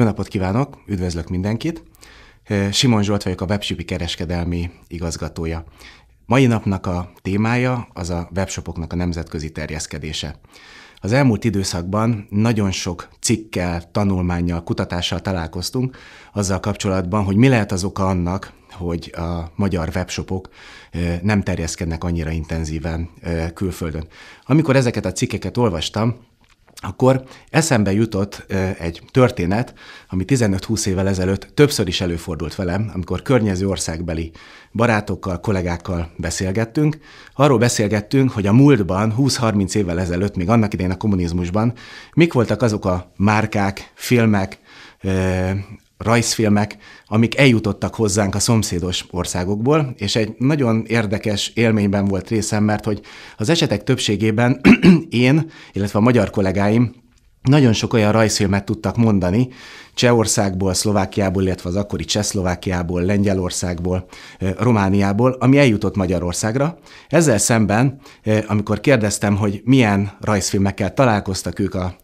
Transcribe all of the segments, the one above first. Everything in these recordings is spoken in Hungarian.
Jó napot kívánok, üdvözlök mindenkit. Simon Zsolt vagyok a Webshopi kereskedelmi igazgatója. Mai napnak a témája az a webshopoknak a nemzetközi terjeszkedése. Az elmúlt időszakban nagyon sok cikkel, tanulmányjal, kutatással találkoztunk azzal kapcsolatban, hogy mi lehet az oka annak, hogy a magyar webshopok nem terjeszkednek annyira intenzíven külföldön. Amikor ezeket a cikkeket olvastam, akkor eszembe jutott egy történet, ami 15-20 évvel ezelőtt többször is előfordult velem, amikor környező országbeli barátokkal, kollégákkal beszélgettünk. Arról beszélgettünk, hogy a múltban, 20-30 évvel ezelőtt, még annak idején a kommunizmusban, mik voltak azok a márkák, filmek, rajzfilmek, amik eljutottak hozzánk a szomszédos országokból, és egy nagyon érdekes élményben volt részem, mert hogy az esetek többségében én, illetve a magyar kollégáim nagyon sok olyan rajzfilmet tudtak mondani, Csehországból, Szlovákiából, illetve az akkori Csehszlovákiából, Lengyelországból, Romániából, ami eljutott Magyarországra. Ezzel szemben, amikor kérdeztem, hogy milyen rajzfilmekkel találkoztak ők a,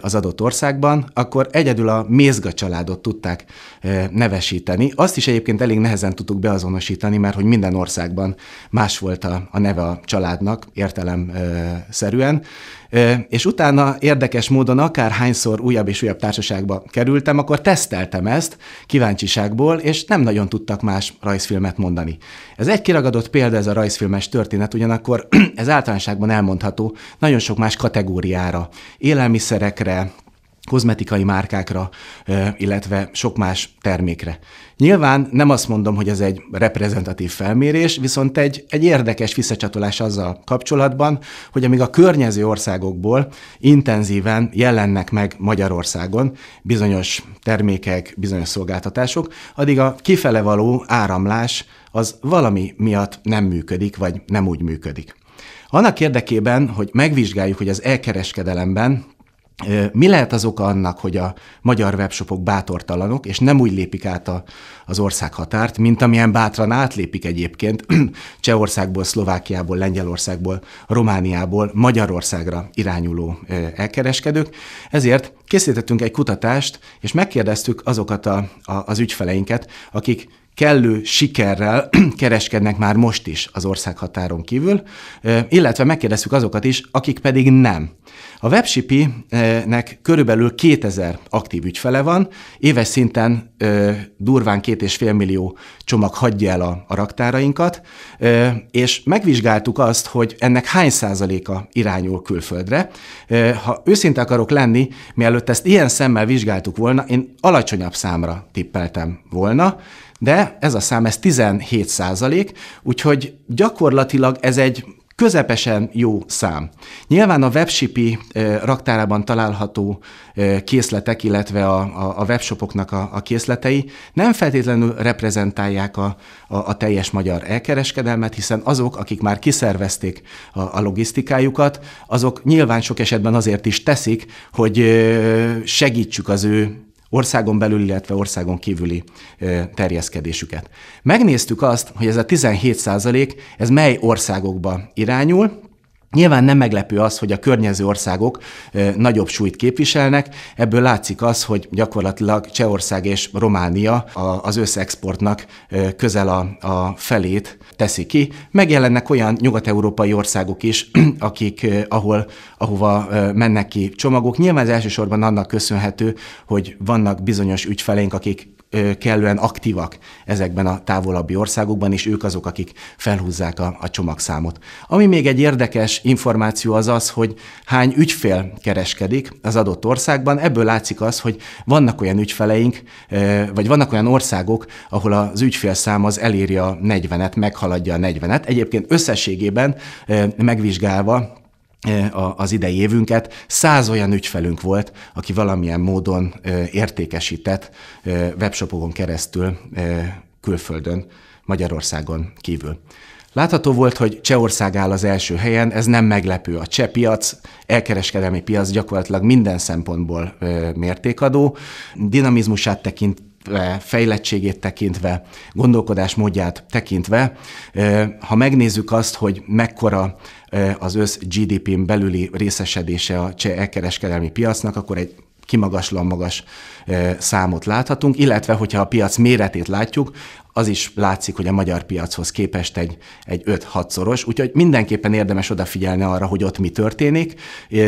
az adott országban, akkor egyedül a Mézga családot tudták nevesíteni. Azt is egyébként elég nehezen tudtuk beazonosítani, mert hogy minden országban más volt a, a neve a családnak értelemszerűen, és utána érdekes módon akár hányszor újabb és újabb társaságba kerültem, akkor teszteltem ezt kíváncsiságból, és nem nagyon tudtak más rajzfilmet mondani. Ez egy kiragadott példa, ez a rajzfilmes történet, ugyanakkor ez általánosságban elmondható nagyon sok más kategóriára, élelmiszerekre, kozmetikai márkákra, illetve sok más termékre. Nyilván nem azt mondom, hogy ez egy reprezentatív felmérés, viszont egy, egy érdekes visszacsatolás azzal kapcsolatban, hogy amíg a környező országokból intenzíven jelennek meg Magyarországon bizonyos termékek, bizonyos szolgáltatások, addig a kifele való áramlás az valami miatt nem működik, vagy nem úgy működik. Annak érdekében, hogy megvizsgáljuk, hogy az elkereskedelemben mi lehet az oka annak, hogy a magyar webshopok bátortalanok, és nem úgy lépik át a, az ország határt, mint amilyen bátran átlépik egyébként Csehországból, Szlovákiából, Lengyelországból, Romániából Magyarországra irányuló elkereskedők. Ezért készítettünk egy kutatást, és megkérdeztük azokat a, a, az ügyfeleinket, akik kellő sikerrel kereskednek már most is az ország határon kívül, illetve megkérdeztük azokat is, akik pedig nem. A WebShipi-nek körülbelül 2000 aktív ügyfele van, éves szinten durván 2,5 millió csomag hagyja el a, a raktárainkat, és megvizsgáltuk azt, hogy ennek hány százaléka irányul külföldre. Ha őszinte akarok lenni, mielőtt ezt ilyen szemmel vizsgáltuk volna, én alacsonyabb számra tippeltem volna, de ez a szám, ez 17 százalék, úgyhogy gyakorlatilag ez egy közepesen jó szám. Nyilván a webshipi raktárában található készletek, illetve a, a, a webshopoknak a, a készletei nem feltétlenül reprezentálják a, a, a teljes magyar elkereskedelmet, hiszen azok, akik már kiszervezték a, a logisztikájukat, azok nyilván sok esetben azért is teszik, hogy segítsük az ő országon belül, illetve országon kívüli terjeszkedésüket. Megnéztük azt, hogy ez a 17 ez mely országokba irányul, Nyilván nem meglepő az, hogy a környező országok nagyobb súlyt képviselnek, ebből látszik az, hogy gyakorlatilag Csehország és Románia az összexportnak közel a, a felét teszi ki. Megjelennek olyan nyugat-európai országok is, akik, ahol, ahova mennek ki csomagok. Nyilván ez elsősorban annak köszönhető, hogy vannak bizonyos ügyfeleink, akik kellően aktívak ezekben a távolabbi országokban, és ők azok, akik felhúzzák a, a csomagszámot. Ami még egy érdekes információ az az, hogy hány ügyfél kereskedik az adott országban. Ebből látszik az, hogy vannak olyan ügyfeleink, vagy vannak olyan országok, ahol az ügyfélszám az eléri a 40-et, meghaladja a 40-et. Egyébként összességében megvizsgálva az idei évünket. Száz olyan ügyfelünk volt, aki valamilyen módon értékesített webshopokon keresztül külföldön, Magyarországon kívül. Látható volt, hogy Csehország áll az első helyen, ez nem meglepő. A cseh piac, elkereskedelmi piac gyakorlatilag minden szempontból mértékadó. Dinamizmusát tekint tekintve, fejlettségét tekintve, gondolkodásmódját tekintve, ha megnézzük azt, hogy mekkora az össz GDP-n belüli részesedése a cseh kereskedelmi piacnak, akkor egy kimagaslan magas számot láthatunk, illetve hogyha a piac méretét látjuk, az is látszik, hogy a magyar piachoz képest egy, egy 5-6 szoros, úgyhogy mindenképpen érdemes odafigyelni arra, hogy ott mi történik,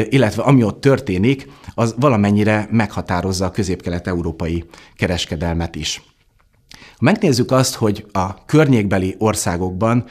illetve ami ott történik, az valamennyire meghatározza a közép-kelet-európai kereskedelmet is. Ha megnézzük azt, hogy a környékbeli országokban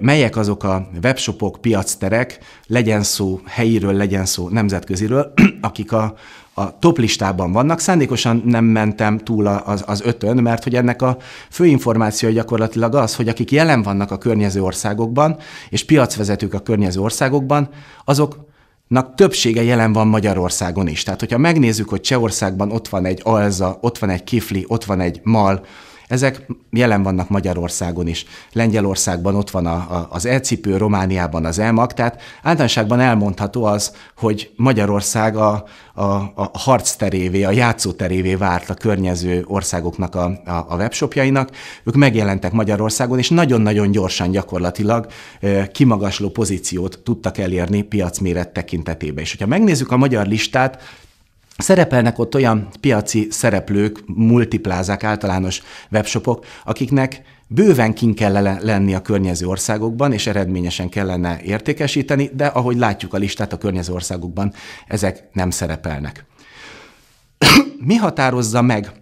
melyek azok a webshopok, piacterek, legyen szó helyiről, legyen szó nemzetköziről, akik a, a top listában vannak. Szándékosan nem mentem túl az, az ötön, mert hogy ennek a fő információja gyakorlatilag az, hogy akik jelen vannak a környező országokban, és piacvezetők a környező országokban, azok nak többsége jelen van Magyarországon is. Tehát, hogyha megnézzük, hogy Csehországban ott van egy Alza, ott van egy Kifli, ott van egy Mal, ezek jelen vannak Magyarországon is. Lengyelországban ott van a, a, az elcipő, Romániában az elmak, tehát általánosságban elmondható az, hogy Magyarország a, a, a harcterévé, a játszóterévé várt a környező országoknak a, a, a webshopjainak. Ők megjelentek Magyarországon, és nagyon-nagyon gyorsan gyakorlatilag kimagasló pozíciót tudtak elérni piacméret tekintetében. És hogyha megnézzük a magyar listát, Szerepelnek ott olyan piaci szereplők, multiplázák, általános webshopok, akiknek bőven kin kellene lenni a környező országokban, és eredményesen kellene értékesíteni, de ahogy látjuk a listát, a környező országokban ezek nem szerepelnek. Mi határozza meg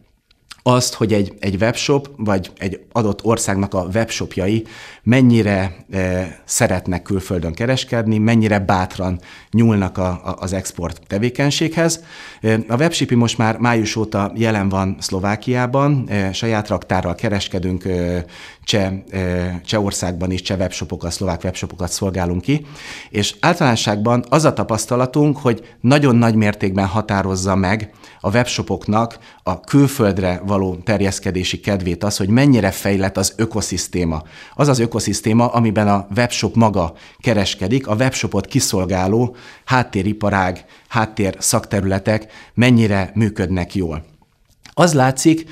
azt, hogy egy, egy webshop, vagy egy adott országnak a webshopjai mennyire e, szeretnek külföldön kereskedni, mennyire bátran nyúlnak a, a, az export tevékenységhez. E, a webshipi most már május óta jelen van Szlovákiában, e, saját raktárral kereskedünk e, cseh, országban is cseh webshopokat, szlovák webshopokat szolgálunk ki, és általánosságban az a tapasztalatunk, hogy nagyon nagy mértékben határozza meg a webshopoknak a külföldre való terjeszkedési kedvét az, hogy mennyire fejlett az ökoszisztéma. Az az ökoszisztéma, amiben a webshop maga kereskedik, a webshopot kiszolgáló háttériparág, háttér szakterületek mennyire működnek jól. Az látszik,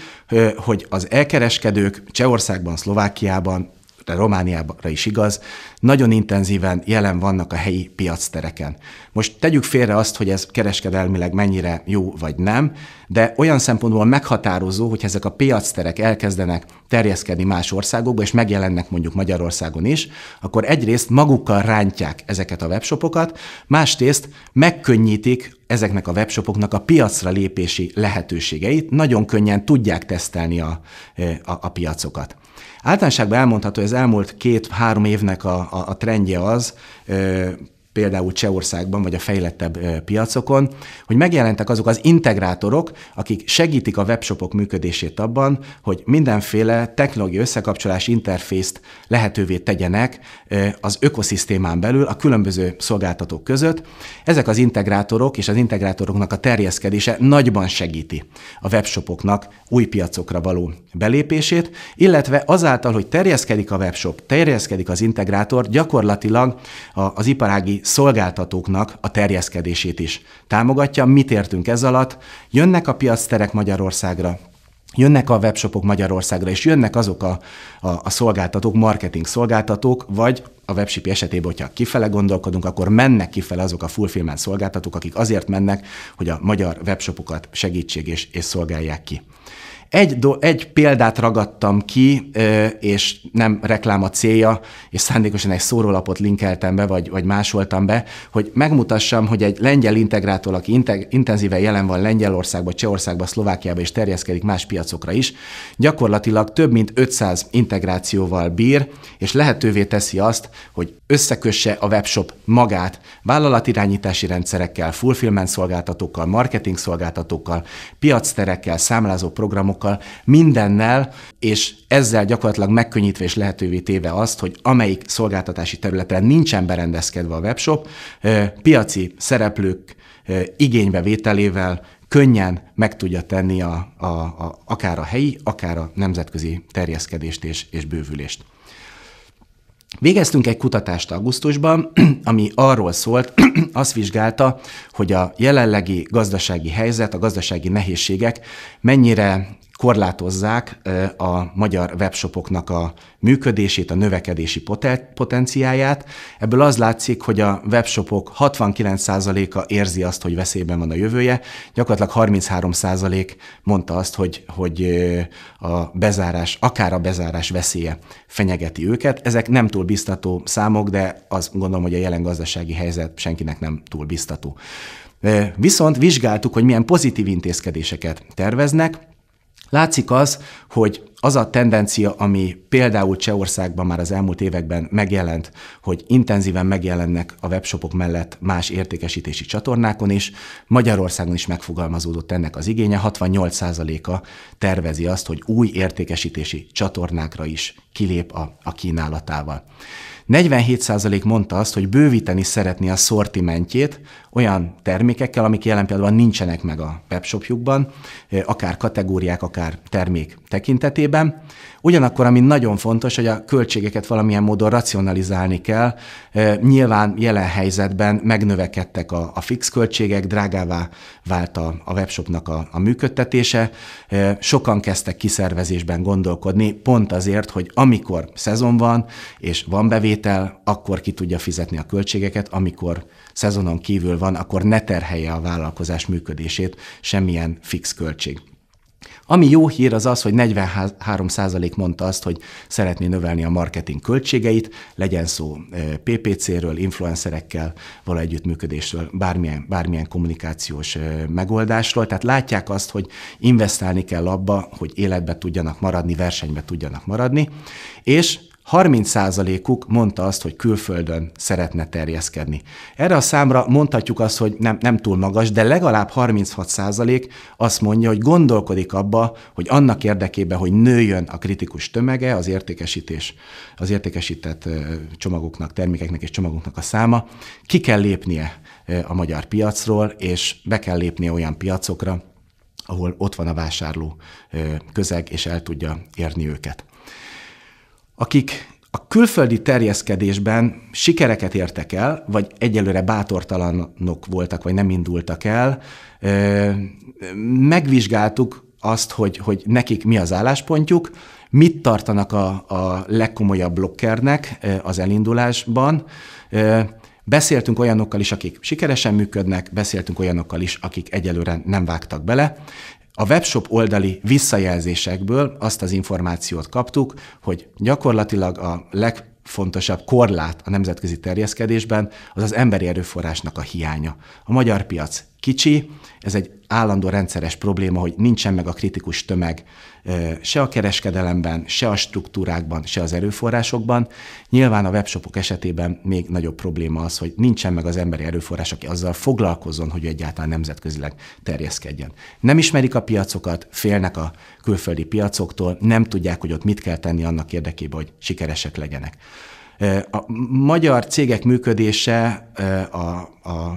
hogy az elkereskedők Csehországban, Szlovákiában de Romániára is igaz, nagyon intenzíven jelen vannak a helyi piactereken. Most tegyük félre azt, hogy ez kereskedelmileg mennyire jó vagy nem, de olyan szempontból meghatározó, hogy ezek a piacterek elkezdenek terjeszkedni más országokba, és megjelennek mondjuk Magyarországon is, akkor egyrészt magukkal rántják ezeket a webshopokat, másrészt megkönnyítik ezeknek a webshopoknak a piacra lépési lehetőségeit, nagyon könnyen tudják tesztelni a, e, a, a piacokat. Általánoságban elmondható, hogy az elmúlt két-három évnek a, a, a trendje az, például Csehországban vagy a fejlettebb piacokon, hogy megjelentek azok az integrátorok, akik segítik a webshopok működését abban, hogy mindenféle technológiai összekapcsolás interfészt lehetővé tegyenek az ökoszisztémán belül a különböző szolgáltatók között. Ezek az integrátorok és az integrátoroknak a terjeszkedése nagyban segíti a webshopoknak új piacokra való belépését, illetve azáltal, hogy terjeszkedik a webshop, terjeszkedik az integrátor, gyakorlatilag az iparági szolgáltatóknak a terjeszkedését is támogatja. Mit értünk ez alatt? Jönnek a piacterek Magyarországra, Jönnek a webshopok Magyarországra, és jönnek azok a, a, a szolgáltatók, marketing szolgáltatók, vagy a webshipi esetében, hogyha kifele gondolkodunk, akkor mennek kifele azok a fulfillment szolgáltatók, akik azért mennek, hogy a magyar webshopokat segítség és, és szolgálják ki. Egy, do, egy példát ragadtam ki, és nem reklám a célja, és szándékosan egy szórólapot linkeltem be, vagy, vagy másoltam be, hogy megmutassam, hogy egy lengyel integrátor, aki integ, intenzíven jelen van Lengyelországban, Csehországban, Szlovákiában, és terjeszkedik más piacokra is, gyakorlatilag több mint 500 integrációval bír, és lehetővé teszi azt, hogy összekösse a webshop magát vállalatirányítási rendszerekkel, fulfillment szolgáltatókkal, marketing szolgáltatókkal, piacterekkel, számlázó programokkal, programokkal, mindennel, és ezzel gyakorlatilag megkönnyítve és lehetővé téve azt, hogy amelyik szolgáltatási területre nincsen berendezkedve a webshop, piaci szereplők igénybevételével könnyen meg tudja tenni a, a, a, akár a helyi, akár a nemzetközi terjeszkedést és, és bővülést. Végeztünk egy kutatást augusztusban, ami arról szólt, azt vizsgálta, hogy a jelenlegi gazdasági helyzet, a gazdasági nehézségek mennyire korlátozzák a magyar webshopoknak a működését, a növekedési potenciáját. Ebből az látszik, hogy a webshopok 69%-a érzi azt, hogy veszélyben van a jövője, gyakorlatilag 33% mondta azt, hogy, hogy a bezárás, akár a bezárás veszélye fenyegeti őket. Ezek nem túl biztató számok, de azt gondolom, hogy a jelen gazdasági helyzet senkinek nem túl biztató. Viszont vizsgáltuk, hogy milyen pozitív intézkedéseket terveznek, Látszik az, hogy az a tendencia, ami például Csehországban már az elmúlt években megjelent, hogy intenzíven megjelennek a webshopok mellett más értékesítési csatornákon is, Magyarországon is megfogalmazódott ennek az igénye, 68%-a tervezi azt, hogy új értékesítési csatornákra is kilép a, a kínálatával. 47% mondta azt, hogy bővíteni szeretné a szortimentjét olyan termékekkel, amik jelen pillanatban nincsenek meg a webshopjukban, eh, akár kategóriák, akár termék tekintetében. Ugyanakkor, ami nagyon fontos, hogy a költségeket valamilyen módon racionalizálni kell. E, nyilván jelen helyzetben megnövekedtek a, a fix költségek, drágává vált a, a webshopnak a, a működtetése. E, sokan kezdtek kiszervezésben gondolkodni, pont azért, hogy amikor szezon van, és van bevétel, akkor ki tudja fizetni a költségeket, amikor szezonon kívül van, akkor ne terhelje a vállalkozás működését semmilyen fix költség. Ami jó hír az az, hogy 43% mondta azt, hogy szeretné növelni a marketing költségeit, legyen szó PPC-ről, influencerekkel való együttműködésről, bármilyen, bármilyen kommunikációs megoldásról. Tehát látják azt, hogy investálni kell abba, hogy életbe tudjanak maradni, versenybe tudjanak maradni, és 30%-uk mondta azt, hogy külföldön szeretne terjeszkedni. Erre a számra mondhatjuk azt, hogy nem, nem túl magas, de legalább 36% azt mondja, hogy gondolkodik abba, hogy annak érdekében, hogy nőjön a kritikus tömege, az értékesítés, az értékesített csomagoknak, termékeknek és csomagoknak a száma, ki kell lépnie a magyar piacról, és be kell lépnie olyan piacokra, ahol ott van a vásárló közeg, és el tudja érni őket akik a külföldi terjeszkedésben sikereket értek el, vagy egyelőre bátortalanok voltak, vagy nem indultak el, megvizsgáltuk azt, hogy, hogy nekik mi az álláspontjuk, mit tartanak a, a legkomolyabb blokkernek az elindulásban. Beszéltünk olyanokkal is, akik sikeresen működnek, beszéltünk olyanokkal is, akik egyelőre nem vágtak bele, a webshop oldali visszajelzésekből azt az információt kaptuk, hogy gyakorlatilag a leg fontosabb korlát a nemzetközi terjeszkedésben, az az emberi erőforrásnak a hiánya. A magyar piac kicsi, ez egy állandó rendszeres probléma, hogy nincsen meg a kritikus tömeg se a kereskedelemben, se a struktúrákban, se az erőforrásokban. Nyilván a webshopok esetében még nagyobb probléma az, hogy nincsen meg az emberi erőforrás, aki azzal foglalkozzon, hogy egyáltalán nemzetközileg terjeszkedjen. Nem ismerik a piacokat, félnek a külföldi piacoktól, nem tudják, hogy ott mit kell tenni annak érdekében, hogy sikeresek legyenek. Eh, a magyar cégek működése eh, a, a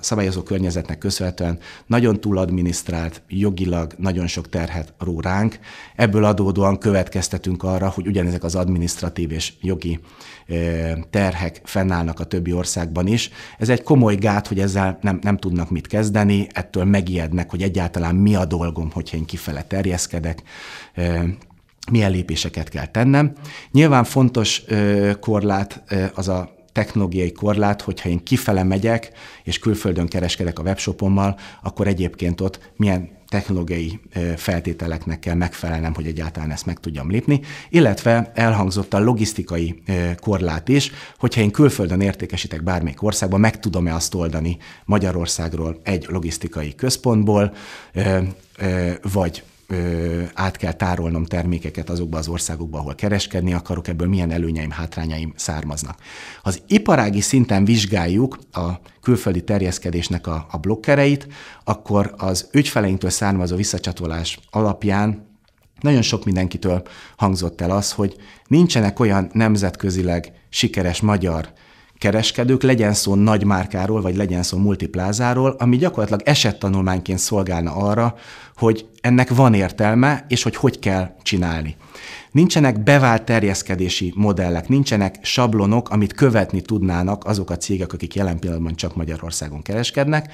szabályozó környezetnek köszönhetően nagyon túladminisztrált, jogilag nagyon sok terhet ró ránk. Ebből adódóan következtetünk arra, hogy ugyanezek az administratív és jogi eh, terhek fennállnak a többi országban is. Ez egy komoly gát, hogy ezzel nem, nem tudnak mit kezdeni, ettől megijednek, hogy egyáltalán mi a dolgom, hogyha én kifele terjeszkedek milyen lépéseket kell tennem. Nyilván fontos ö, korlát ö, az a technológiai korlát, hogyha én kifele megyek, és külföldön kereskedek a webshopommal, akkor egyébként ott milyen technológiai feltételeknek kell megfelelnem, hogy egyáltalán ezt meg tudjam lépni, illetve elhangzott a logisztikai korlát is, hogyha én külföldön értékesítek bármelyik országban, meg tudom-e azt oldani Magyarországról egy logisztikai központból, vagy át kell tárolnom termékeket azokba az országokba, ahol kereskedni akarok, ebből milyen előnyeim, hátrányaim származnak. Ha az iparági szinten vizsgáljuk a külföldi terjeszkedésnek a, a blokkereit, akkor az ügyfeleinktől származó visszacsatolás alapján nagyon sok mindenkitől hangzott el az, hogy nincsenek olyan nemzetközileg sikeres magyar kereskedők, legyen szó nagy vagy legyen szó multiplázáról, ami gyakorlatilag esettanulmányként szolgálna arra, hogy ennek van értelme, és hogy hogy kell csinálni. Nincsenek bevált terjeszkedési modellek, nincsenek sablonok, amit követni tudnának azok a cégek, akik jelen pillanatban csak Magyarországon kereskednek.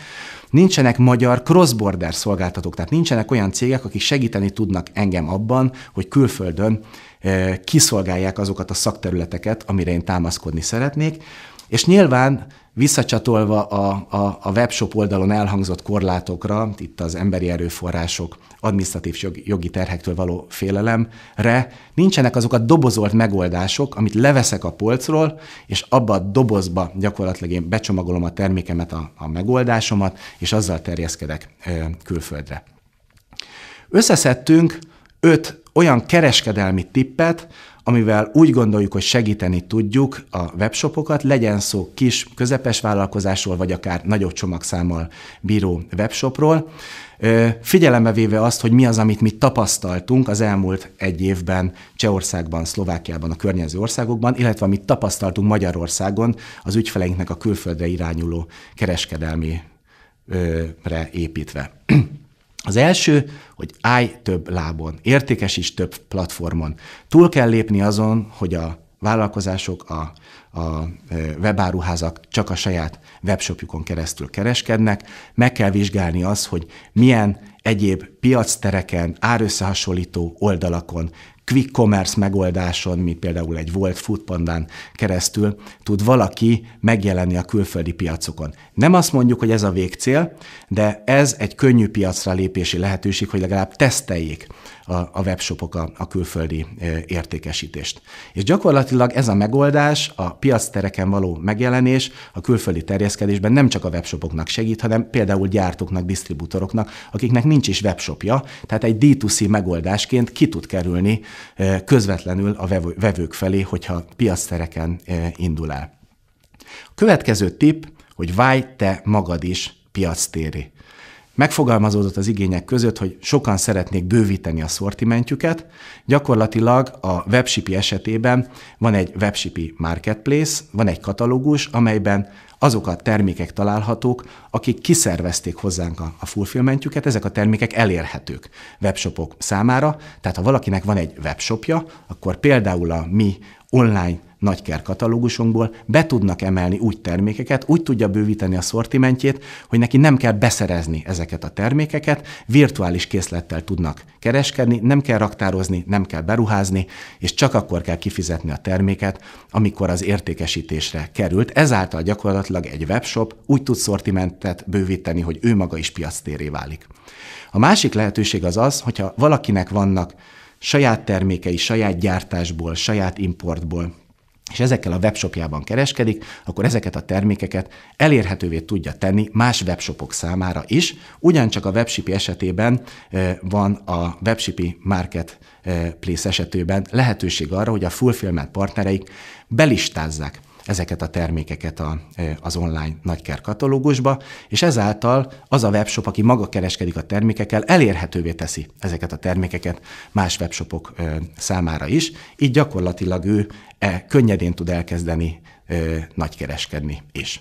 Nincsenek magyar cross-border szolgáltatók, tehát nincsenek olyan cégek, akik segíteni tudnak engem abban, hogy külföldön eh, kiszolgálják azokat a szakterületeket, amire én támaszkodni szeretnék. És nyilván visszacsatolva a, a, a webshop oldalon elhangzott korlátokra, itt az emberi erőforrások, administratív jogi terhektől való félelemre, nincsenek azok a dobozolt megoldások, amit leveszek a polcról, és abba a dobozba gyakorlatilag én becsomagolom a termékemet, a, a megoldásomat, és azzal terjeszkedek ö, külföldre. Összeszedtünk öt olyan kereskedelmi tippet, amivel úgy gondoljuk, hogy segíteni tudjuk a webshopokat, legyen szó kis, közepes vállalkozásról, vagy akár nagyobb csomagszámmal bíró webshopról, figyelembe véve azt, hogy mi az, amit mi tapasztaltunk az elmúlt egy évben Csehországban, Szlovákiában, a környező országokban, illetve amit tapasztaltunk Magyarországon az ügyfeleinknek a külföldre irányuló kereskedelmire építve. Az első, hogy állj több lábon, értékes is több platformon. Túl kell lépni azon, hogy a vállalkozások, a, a e, webáruházak csak a saját webshopjukon keresztül kereskednek. Meg kell vizsgálni az, hogy milyen egyéb piactereken, árösszehasonlító oldalakon quick commerce megoldáson, mint például egy Volt Foodpandán keresztül tud valaki megjelenni a külföldi piacokon. Nem azt mondjuk, hogy ez a végcél, de ez egy könnyű piacra lépési lehetőség, hogy legalább teszteljék a, a webshopok a, a külföldi értékesítést. És gyakorlatilag ez a megoldás, a piactereken való megjelenés a külföldi terjeszkedésben nem csak a webshopoknak segít, hanem például gyártóknak, disztribútoroknak, akiknek nincs is webshopja, tehát egy D2C megoldásként ki tud kerülni közvetlenül a vevők felé, hogyha piactereken indul el. Következő tipp, hogy válj te magad is térre. Megfogalmazódott az igények között, hogy sokan szeretnék bővíteni a szortimentjüket. Gyakorlatilag a webshipi esetében van egy webshipi marketplace, van egy katalógus, amelyben azok a termékek találhatók, akik kiszervezték hozzánk a, fulfillmentjüket, ezek a termékek elérhetők webshopok számára. Tehát ha valakinek van egy webshopja, akkor például a mi online nagyker katalógusunkból be tudnak emelni úgy termékeket, úgy tudja bővíteni a szortimentjét, hogy neki nem kell beszerezni ezeket a termékeket, virtuális készlettel tudnak kereskedni, nem kell raktározni, nem kell beruházni, és csak akkor kell kifizetni a terméket, amikor az értékesítésre került. Ezáltal gyakorlatilag egy webshop úgy tud szortimentet bővíteni, hogy ő maga is piactéré válik. A másik lehetőség az az, hogyha valakinek vannak saját termékei, saját gyártásból, saját importból, és ezekkel a webshopjában kereskedik, akkor ezeket a termékeket elérhetővé tudja tenni más webshopok számára is. Ugyancsak a webshipi esetében van a webshipi marketplace esetében lehetőség arra, hogy a fulfillment partnereik belistázzák ezeket a termékeket a, az online nagyker katalógusba, és ezáltal az a webshop, aki maga kereskedik a termékekkel, elérhetővé teszi ezeket a termékeket más webshopok számára is, így gyakorlatilag ő e, könnyedén tud elkezdeni e, nagykereskedni is.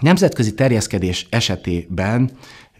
Nemzetközi terjeszkedés esetében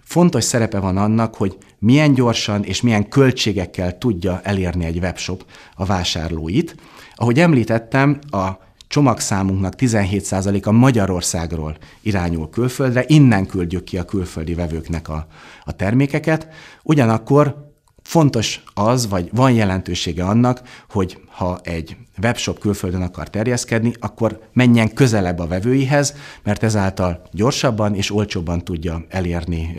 fontos szerepe van annak, hogy milyen gyorsan és milyen költségekkel tudja elérni egy webshop a vásárlóit. Ahogy említettem, a csomagszámunknak 17%-a Magyarországról irányul külföldre, innen küldjük ki a külföldi vevőknek a, a termékeket, ugyanakkor fontos az, vagy van jelentősége annak, hogy ha egy webshop külföldön akar terjeszkedni, akkor menjen közelebb a vevőihez, mert ezáltal gyorsabban és olcsóbban tudja elérni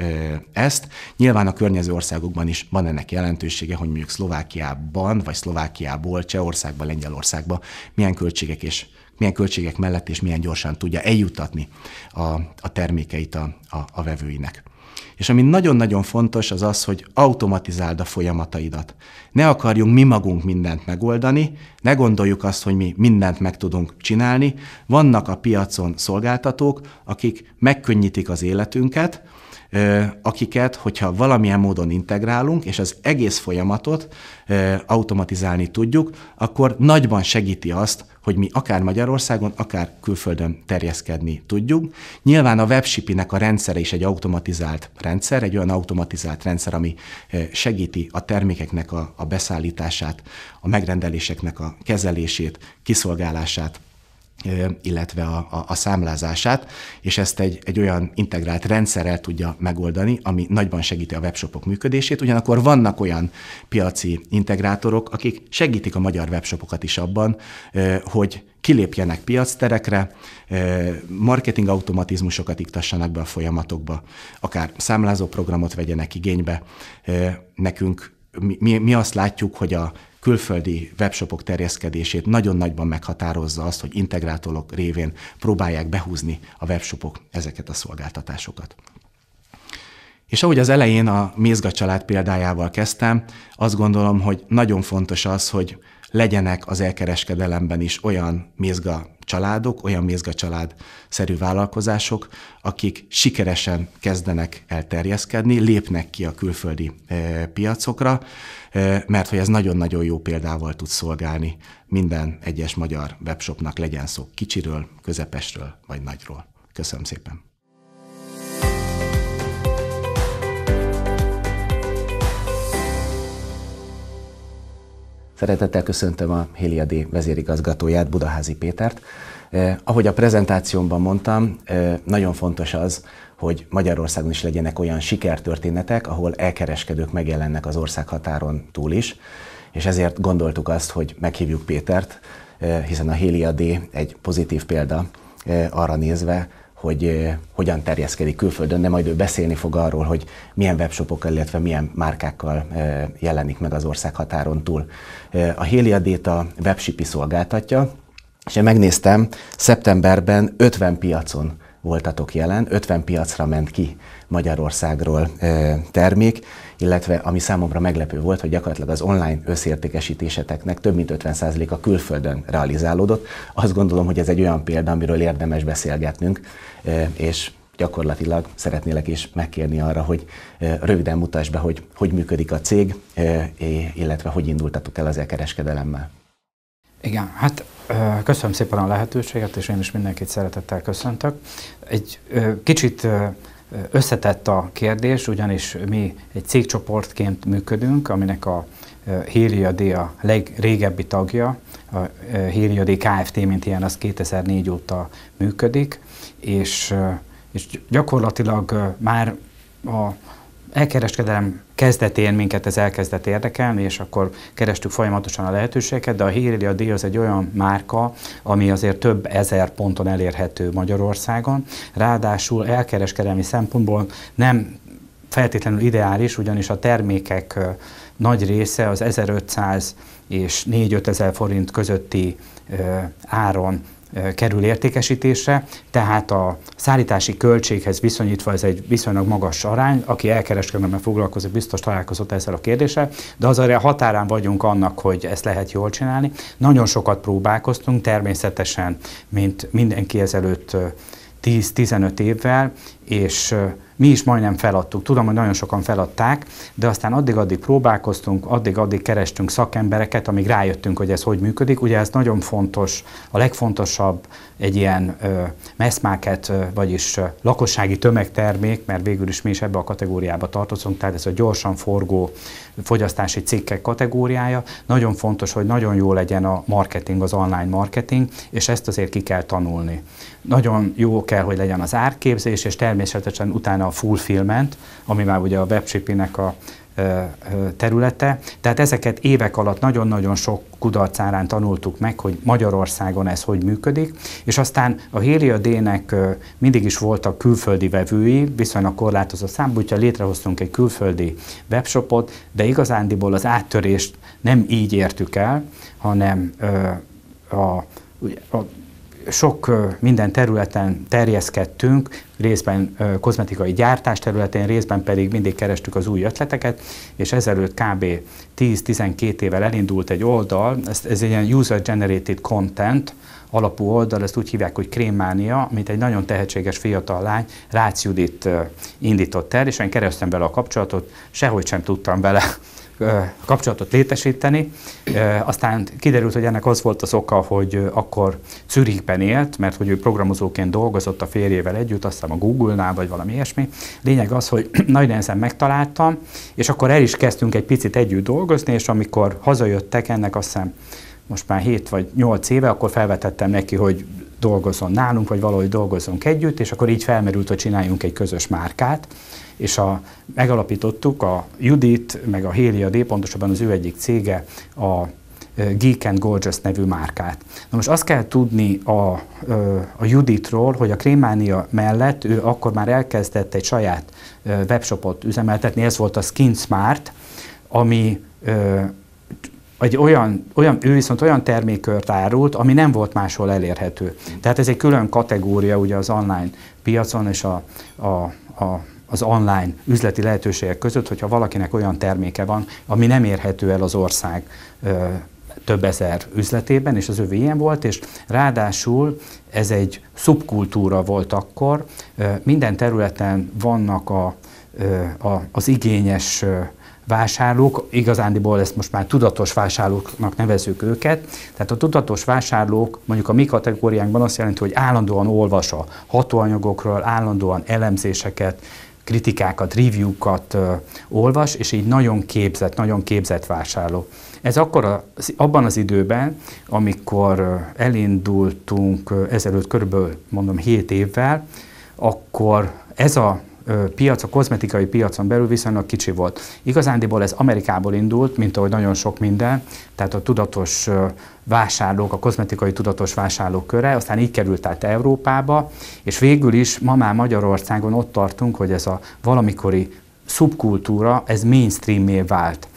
ezt. Nyilván a környező országokban is van ennek jelentősége, hogy mondjuk Szlovákiában, vagy Szlovákiából, Csehországba, Lengyelországba milyen költségek és milyen költségek mellett és milyen gyorsan tudja eljutatni a, a termékeit a, a, a vevőinek. És ami nagyon-nagyon fontos, az az, hogy automatizáld a folyamataidat. Ne akarjunk mi magunk mindent megoldani, ne gondoljuk azt, hogy mi mindent meg tudunk csinálni. Vannak a piacon szolgáltatók, akik megkönnyítik az életünket, akiket, hogyha valamilyen módon integrálunk, és az egész folyamatot automatizálni tudjuk, akkor nagyban segíti azt, hogy mi akár Magyarországon, akár külföldön terjeszkedni tudjuk. Nyilván a webshipinek a rendszere is egy automatizált rendszer, egy olyan automatizált rendszer, ami eh, segíti a termékeknek a, a beszállítását, a megrendeléseknek a kezelését, kiszolgálását illetve a, a, a számlázását, és ezt egy, egy olyan integrált rendszerrel tudja megoldani, ami nagyban segíti a webshopok működését. Ugyanakkor vannak olyan piaci integrátorok, akik segítik a magyar webshopokat is abban, hogy kilépjenek piacterekre, marketing automatizmusokat iktassanak be a folyamatokba, akár számlázó programot vegyenek igénybe. Nekünk mi, mi azt látjuk, hogy a külföldi webshopok terjeszkedését nagyon nagyban meghatározza azt, hogy integrátorok révén próbálják behúzni a webshopok ezeket a szolgáltatásokat. És ahogy az elején a Mézga család példájával kezdtem, azt gondolom, hogy nagyon fontos az, hogy legyenek az elkereskedelemben is olyan mézga családok, olyan mézga család-szerű vállalkozások, akik sikeresen kezdenek elterjeszkedni, lépnek ki a külföldi e, piacokra, e, mert hogy ez nagyon-nagyon jó példával tud szolgálni minden egyes magyar webshopnak, legyen szó kicsiről, közepesről vagy nagyról. Köszönöm szépen! Szeretettel köszöntöm a Héliadi vezérigazgatóját, Budaházi Pétert. Eh, ahogy a prezentációmban mondtam, eh, nagyon fontos az, hogy Magyarországon is legyenek olyan sikertörténetek, ahol elkereskedők megjelennek az ország határon túl is, és ezért gondoltuk azt, hogy meghívjuk Pétert, eh, hiszen a Héliadi egy pozitív példa eh, arra nézve, hogy hogyan terjeszkedik külföldön, de majd ő beszélni fog arról, hogy milyen webshopokkal, illetve milyen márkákkal jelenik meg az ország határon túl. A Helia Data webshipi szolgáltatja, és én megnéztem, szeptemberben 50 piacon voltatok jelen, 50 piacra ment ki Magyarországról termék, illetve ami számomra meglepő volt, hogy gyakorlatilag az online összértékesítéseteknek több mint 50%-a külföldön realizálódott. Azt gondolom, hogy ez egy olyan példa, amiről érdemes beszélgetnünk, és gyakorlatilag szeretnélek is megkérni arra, hogy röviden mutass be, hogy hogy működik a cég, illetve hogy indultatok el az e-kereskedelemmel. Igen, hát köszönöm szépen a lehetőséget, és én is mindenkit szeretettel köszöntök. Egy kicsit Összetett a kérdés, ugyanis mi egy cégcsoportként működünk, aminek a e, Hélia D a legrégebbi tagja, a e, Hélia D Kft. mint ilyen, az 2004 óta működik, és, e, és gyakorlatilag már a elkereskedelem kezdetén minket ez elkezdett érdekelni, és akkor kerestük folyamatosan a lehetőségeket, de a Hírélia díj az egy olyan márka, ami azért több ezer ponton elérhető Magyarországon. Ráadásul elkereskedelmi szempontból nem feltétlenül ideális, ugyanis a termékek nagy része az 1500 és 4-5 forint közötti áron kerül értékesítésre, tehát a szállítási költséghez viszonyítva ez egy viszonylag magas arány, aki elkereskedelemmel foglalkozik, biztos találkozott ezzel a kérdéssel, de az a határán vagyunk annak, hogy ezt lehet jól csinálni. Nagyon sokat próbálkoztunk, természetesen, mint mindenki ezelőtt 10-15 évvel, és mi is majdnem feladtuk. Tudom, hogy nagyon sokan feladták, de aztán addig-addig próbálkoztunk, addig-addig kerestünk szakembereket, amíg rájöttünk, hogy ez hogy működik. Ugye ez nagyon fontos, a legfontosabb egy ilyen ö, meszmáket, vagyis ö, lakossági tömegtermék, mert végül is mi is ebbe a kategóriába tartozunk, tehát ez a gyorsan forgó fogyasztási cikkek kategóriája. Nagyon fontos, hogy nagyon jó legyen a marketing, az online marketing, és ezt azért ki kell tanulni. Nagyon jó kell, hogy legyen az árképzés, és természetesen utána a fulfillment, ami már ugye a webshippingnek a területe. Tehát ezeket évek alatt nagyon-nagyon sok kudarc árán tanultuk meg, hogy Magyarországon ez hogy működik, és aztán a Helia D-nek mindig is voltak külföldi vevői, viszonylag korlátozott szám, úgyhogy létrehoztunk egy külföldi webshopot, de igazándiból az áttörést nem így értük el, hanem a, a sok minden területen terjeszkedtünk, részben kozmetikai gyártás területén, részben pedig mindig kerestük az új ötleteket, és ezelőtt kb. 10-12 évvel elindult egy oldal, ez, ez egy ilyen user-generated content, alapú oldal, ezt úgy hívják, hogy Krémánia, mint egy nagyon tehetséges fiatal lány, Rácz Judit indított el, és én keresztem bele a kapcsolatot, sehogy sem tudtam vele kapcsolatot létesíteni. Aztán kiderült, hogy ennek az volt az oka, hogy akkor Zürichben élt, mert hogy ő programozóként dolgozott a férjével együtt, aztán a Google-nál, vagy valami ilyesmi. Lényeg az, hogy nagy nehezen megtaláltam, és akkor el is kezdtünk egy picit együtt dolgozni, és amikor hazajöttek ennek azt hiszem most már 7 vagy 8 éve, akkor felvetettem neki, hogy dolgozzon nálunk, vagy valahogy dolgozzunk együtt, és akkor így felmerült, hogy csináljunk egy közös márkát és a, megalapítottuk a Judit, meg a Helia D, pontosabban az ő egyik cége, a Geek and Gorgeous nevű márkát. Na most azt kell tudni a, a Juditról, hogy a Krémánia mellett ő akkor már elkezdett egy saját webshopot üzemeltetni, ez volt a Skin Smart, ami egy olyan, olyan, ő viszont olyan termékkört árult, ami nem volt máshol elérhető. Tehát ez egy külön kategória ugye az online piacon és a, a, a az online üzleti lehetőségek között, hogyha valakinek olyan terméke van, ami nem érhető el az ország több ezer üzletében, és az ő ilyen volt, és ráadásul ez egy szubkultúra volt akkor. Minden területen vannak a, a, az igényes vásárlók, igazándiból ezt most már tudatos vásárlóknak nevezük őket, tehát a tudatos vásárlók mondjuk a mi kategóriánkban azt jelenti, hogy állandóan olvas a hatóanyagokról, állandóan elemzéseket kritikákat, review-kat olvas, és így nagyon képzett, nagyon képzett vásárló. Ez akkor a, abban az időben, amikor elindultunk ezelőtt körülbelül mondom 7 évvel, akkor ez a piac, a kozmetikai piacon belül viszonylag kicsi volt. Igazándiból ez Amerikából indult, mint ahogy nagyon sok minden, tehát a tudatos vásárlók, a kozmetikai tudatos vásárlók köre, aztán így került át Európába, és végül is ma már Magyarországon ott tartunk, hogy ez a valamikori szubkultúra, ez mainstreamé vált.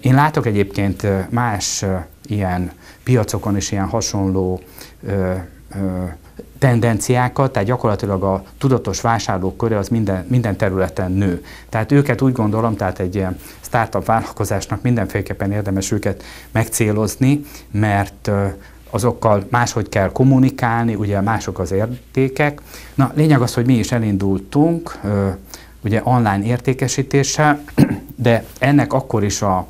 Én látok egyébként más ilyen piacokon is ilyen hasonló ö, ö, tendenciákat, tehát gyakorlatilag a tudatos vásárlók köre az minden, minden területen nő. Tehát őket úgy gondolom, tehát egy ilyen startup vállalkozásnak mindenféleképpen érdemes őket megcélozni, mert azokkal máshogy kell kommunikálni, ugye mások az értékek. Na, lényeg az, hogy mi is elindultunk, ugye online értékesítéssel, de ennek akkor is a,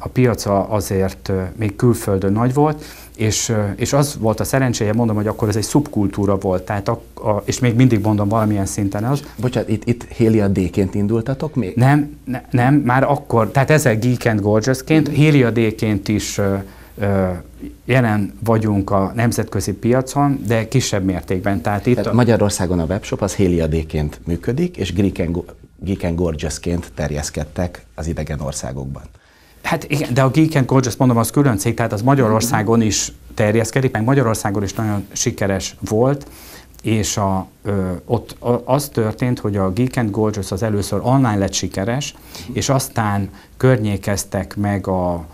a piaca azért még külföldön nagy volt, és, és az volt a szerencséje, mondom, hogy akkor ez egy szubkultúra volt, tehát a, a, és még mindig mondom valamilyen szinten az. Bocsánat, itt, itt Helia D-ként indultatok még? Nem, ne, nem, már akkor, tehát ezzel Geek and Gorgeous-ként, Helia D-ként is ö, ö, jelen vagyunk a nemzetközi piacon, de kisebb mértékben. Tehát itt tehát Magyarországon a webshop az Helia D-ként működik, és Geek and, Geek and Gorgeous-ként terjeszkedtek az idegen országokban. Hát igen, de a Geek and Gorgeous, mondom, az külön cég, tehát az Magyarországon is terjeszkedik, meg Magyarországon is nagyon sikeres volt, és a, ö, ott az történt, hogy a Geek and Gorgeous az először online lett sikeres, és aztán környékeztek meg a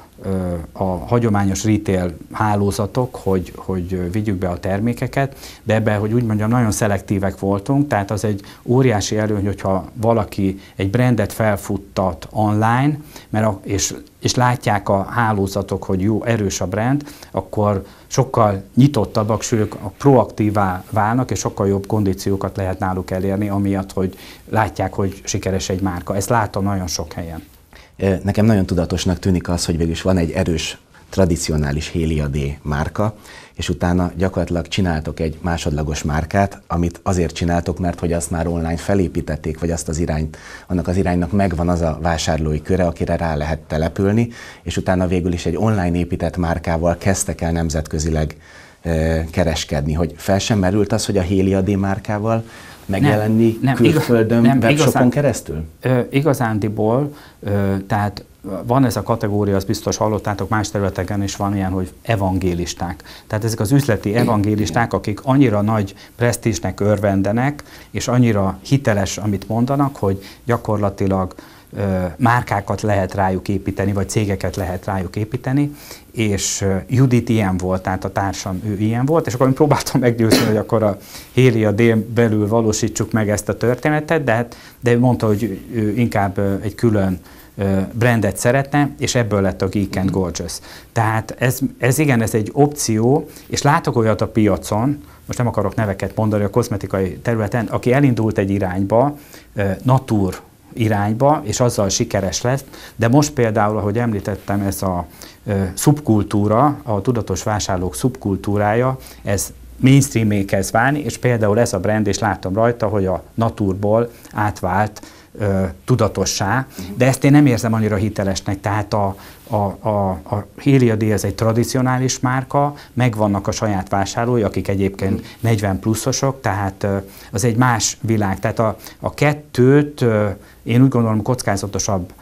a hagyományos retail hálózatok, hogy, hogy vigyük be a termékeket, de ebben, hogy úgy mondjam, nagyon szelektívek voltunk, tehát az egy óriási előny, hogyha valaki egy brandet felfuttat online, mert a, és, és látják a hálózatok, hogy jó, erős a brand, akkor sokkal nyitottabbak, sőt, proaktívá válnak, és sokkal jobb kondíciókat lehet náluk elérni, amiatt, hogy látják, hogy sikeres egy márka. Ezt látom nagyon sok helyen. Nekem nagyon tudatosnak tűnik az, hogy végülis van egy erős tradicionális Helia D márka, és utána gyakorlatilag csináltok egy másodlagos márkát, amit azért csináltok, mert hogy azt már online felépítették, vagy azt az irányt, annak az iránynak megvan az a vásárlói köre, akire rá lehet települni, és utána végül is egy online épített márkával kezdtek el nemzetközileg kereskedni, hogy fel sem merült az, hogy a Helia D márkával megjelenni nem, nem, külföldön, nem, nem, igazán, keresztül? Ö, igazándiból, ö, tehát van ez a kategória, az biztos hallottátok, más területeken is van ilyen, hogy evangélisták. Tehát ezek az üzleti evangélisták, akik annyira nagy presztízsnek örvendenek, és annyira hiteles, amit mondanak, hogy gyakorlatilag márkákat lehet rájuk építeni, vagy cégeket lehet rájuk építeni, és Judit ilyen volt, tehát a társam ő ilyen volt, és akkor én próbáltam meggyőzni, hogy akkor a Hélia dél belül valósítsuk meg ezt a történetet, de, hát, de ő mondta, hogy ő inkább egy külön brandet szeretne, és ebből lett a Geek and mhm. Gorgeous. Tehát ez, ez igen, ez egy opció, és látok olyat a piacon, most nem akarok neveket mondani, a kozmetikai területen, aki elindult egy irányba, natur irányba, és azzal sikeres lesz. De most például, ahogy említettem, ez a szubkultúra, a tudatos vásárlók szubkultúrája, ez mainstreamé kezd válni, és például ez a brand, és láttam rajta, hogy a Naturból átvált ö, tudatossá, de ezt én nem érzem annyira hitelesnek. Tehát a, a, a, a Helia ez egy tradicionális márka, megvannak a saját vásárlói, akik egyébként 40 pluszosok, tehát ö, az egy más világ. Tehát a, a kettőt ö, én úgy gondolom kockázatosabb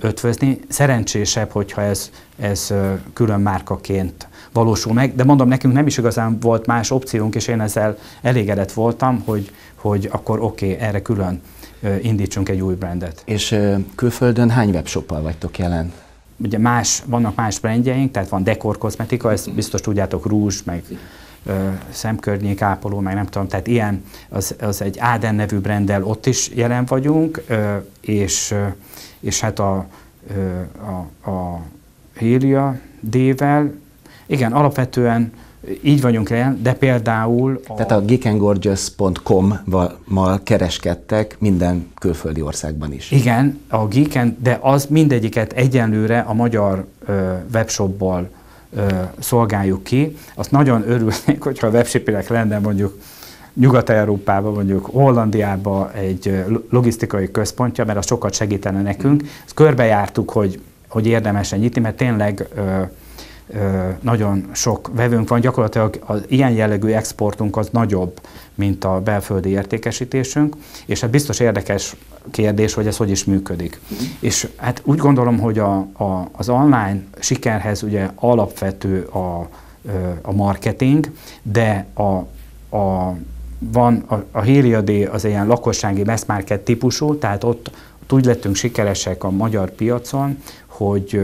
ötvözni. Szerencsésebb, hogyha ez, ez külön márkaként valósul meg, de mondom, nekünk nem is igazán volt más opciónk, és én ezzel elégedett voltam, hogy, hogy akkor oké, okay, erre külön indítsunk egy új brandet. És külföldön hány webshoppal vagytok jelen? Ugye más, vannak más brandjeink, tehát van Dekor Kozmetika, ezt mhm. biztos tudjátok, rúzs, meg ö, szemkörnyék ápoló, meg nem tudom, tehát ilyen, az, az egy Áden nevű brendel ott is jelen vagyunk, ö, és, ö, és hát a, ö, a, a Hélia D-vel, igen, alapvetően így vagyunk jelen, de például... A... Tehát a geekandgorgeous.com-mal kereskedtek minden külföldi országban is. Igen, a Geekend, de az mindegyiket egyenlőre a magyar ö, webshopból ö, szolgáljuk ki. Azt nagyon örülnék, hogyha a webshopirek lenne mondjuk Nyugat-Európába, mondjuk Hollandiába egy logisztikai központja, mert az sokat segítene nekünk. Ezt körbejártuk, hogy, hogy érdemes nyitni, mert tényleg ö, nagyon sok vevőnk van, gyakorlatilag az ilyen jellegű exportunk az nagyobb, mint a belföldi értékesítésünk, és hát biztos érdekes kérdés, hogy ez hogy is működik. Mhm. És hát úgy gondolom, hogy a, a, az online sikerhez ugye alapvető a, a marketing, de a, a van a, a Heliadé az ilyen lakossági mass market típusú, tehát ott, ott úgy lettünk sikeresek a magyar piacon, hogy,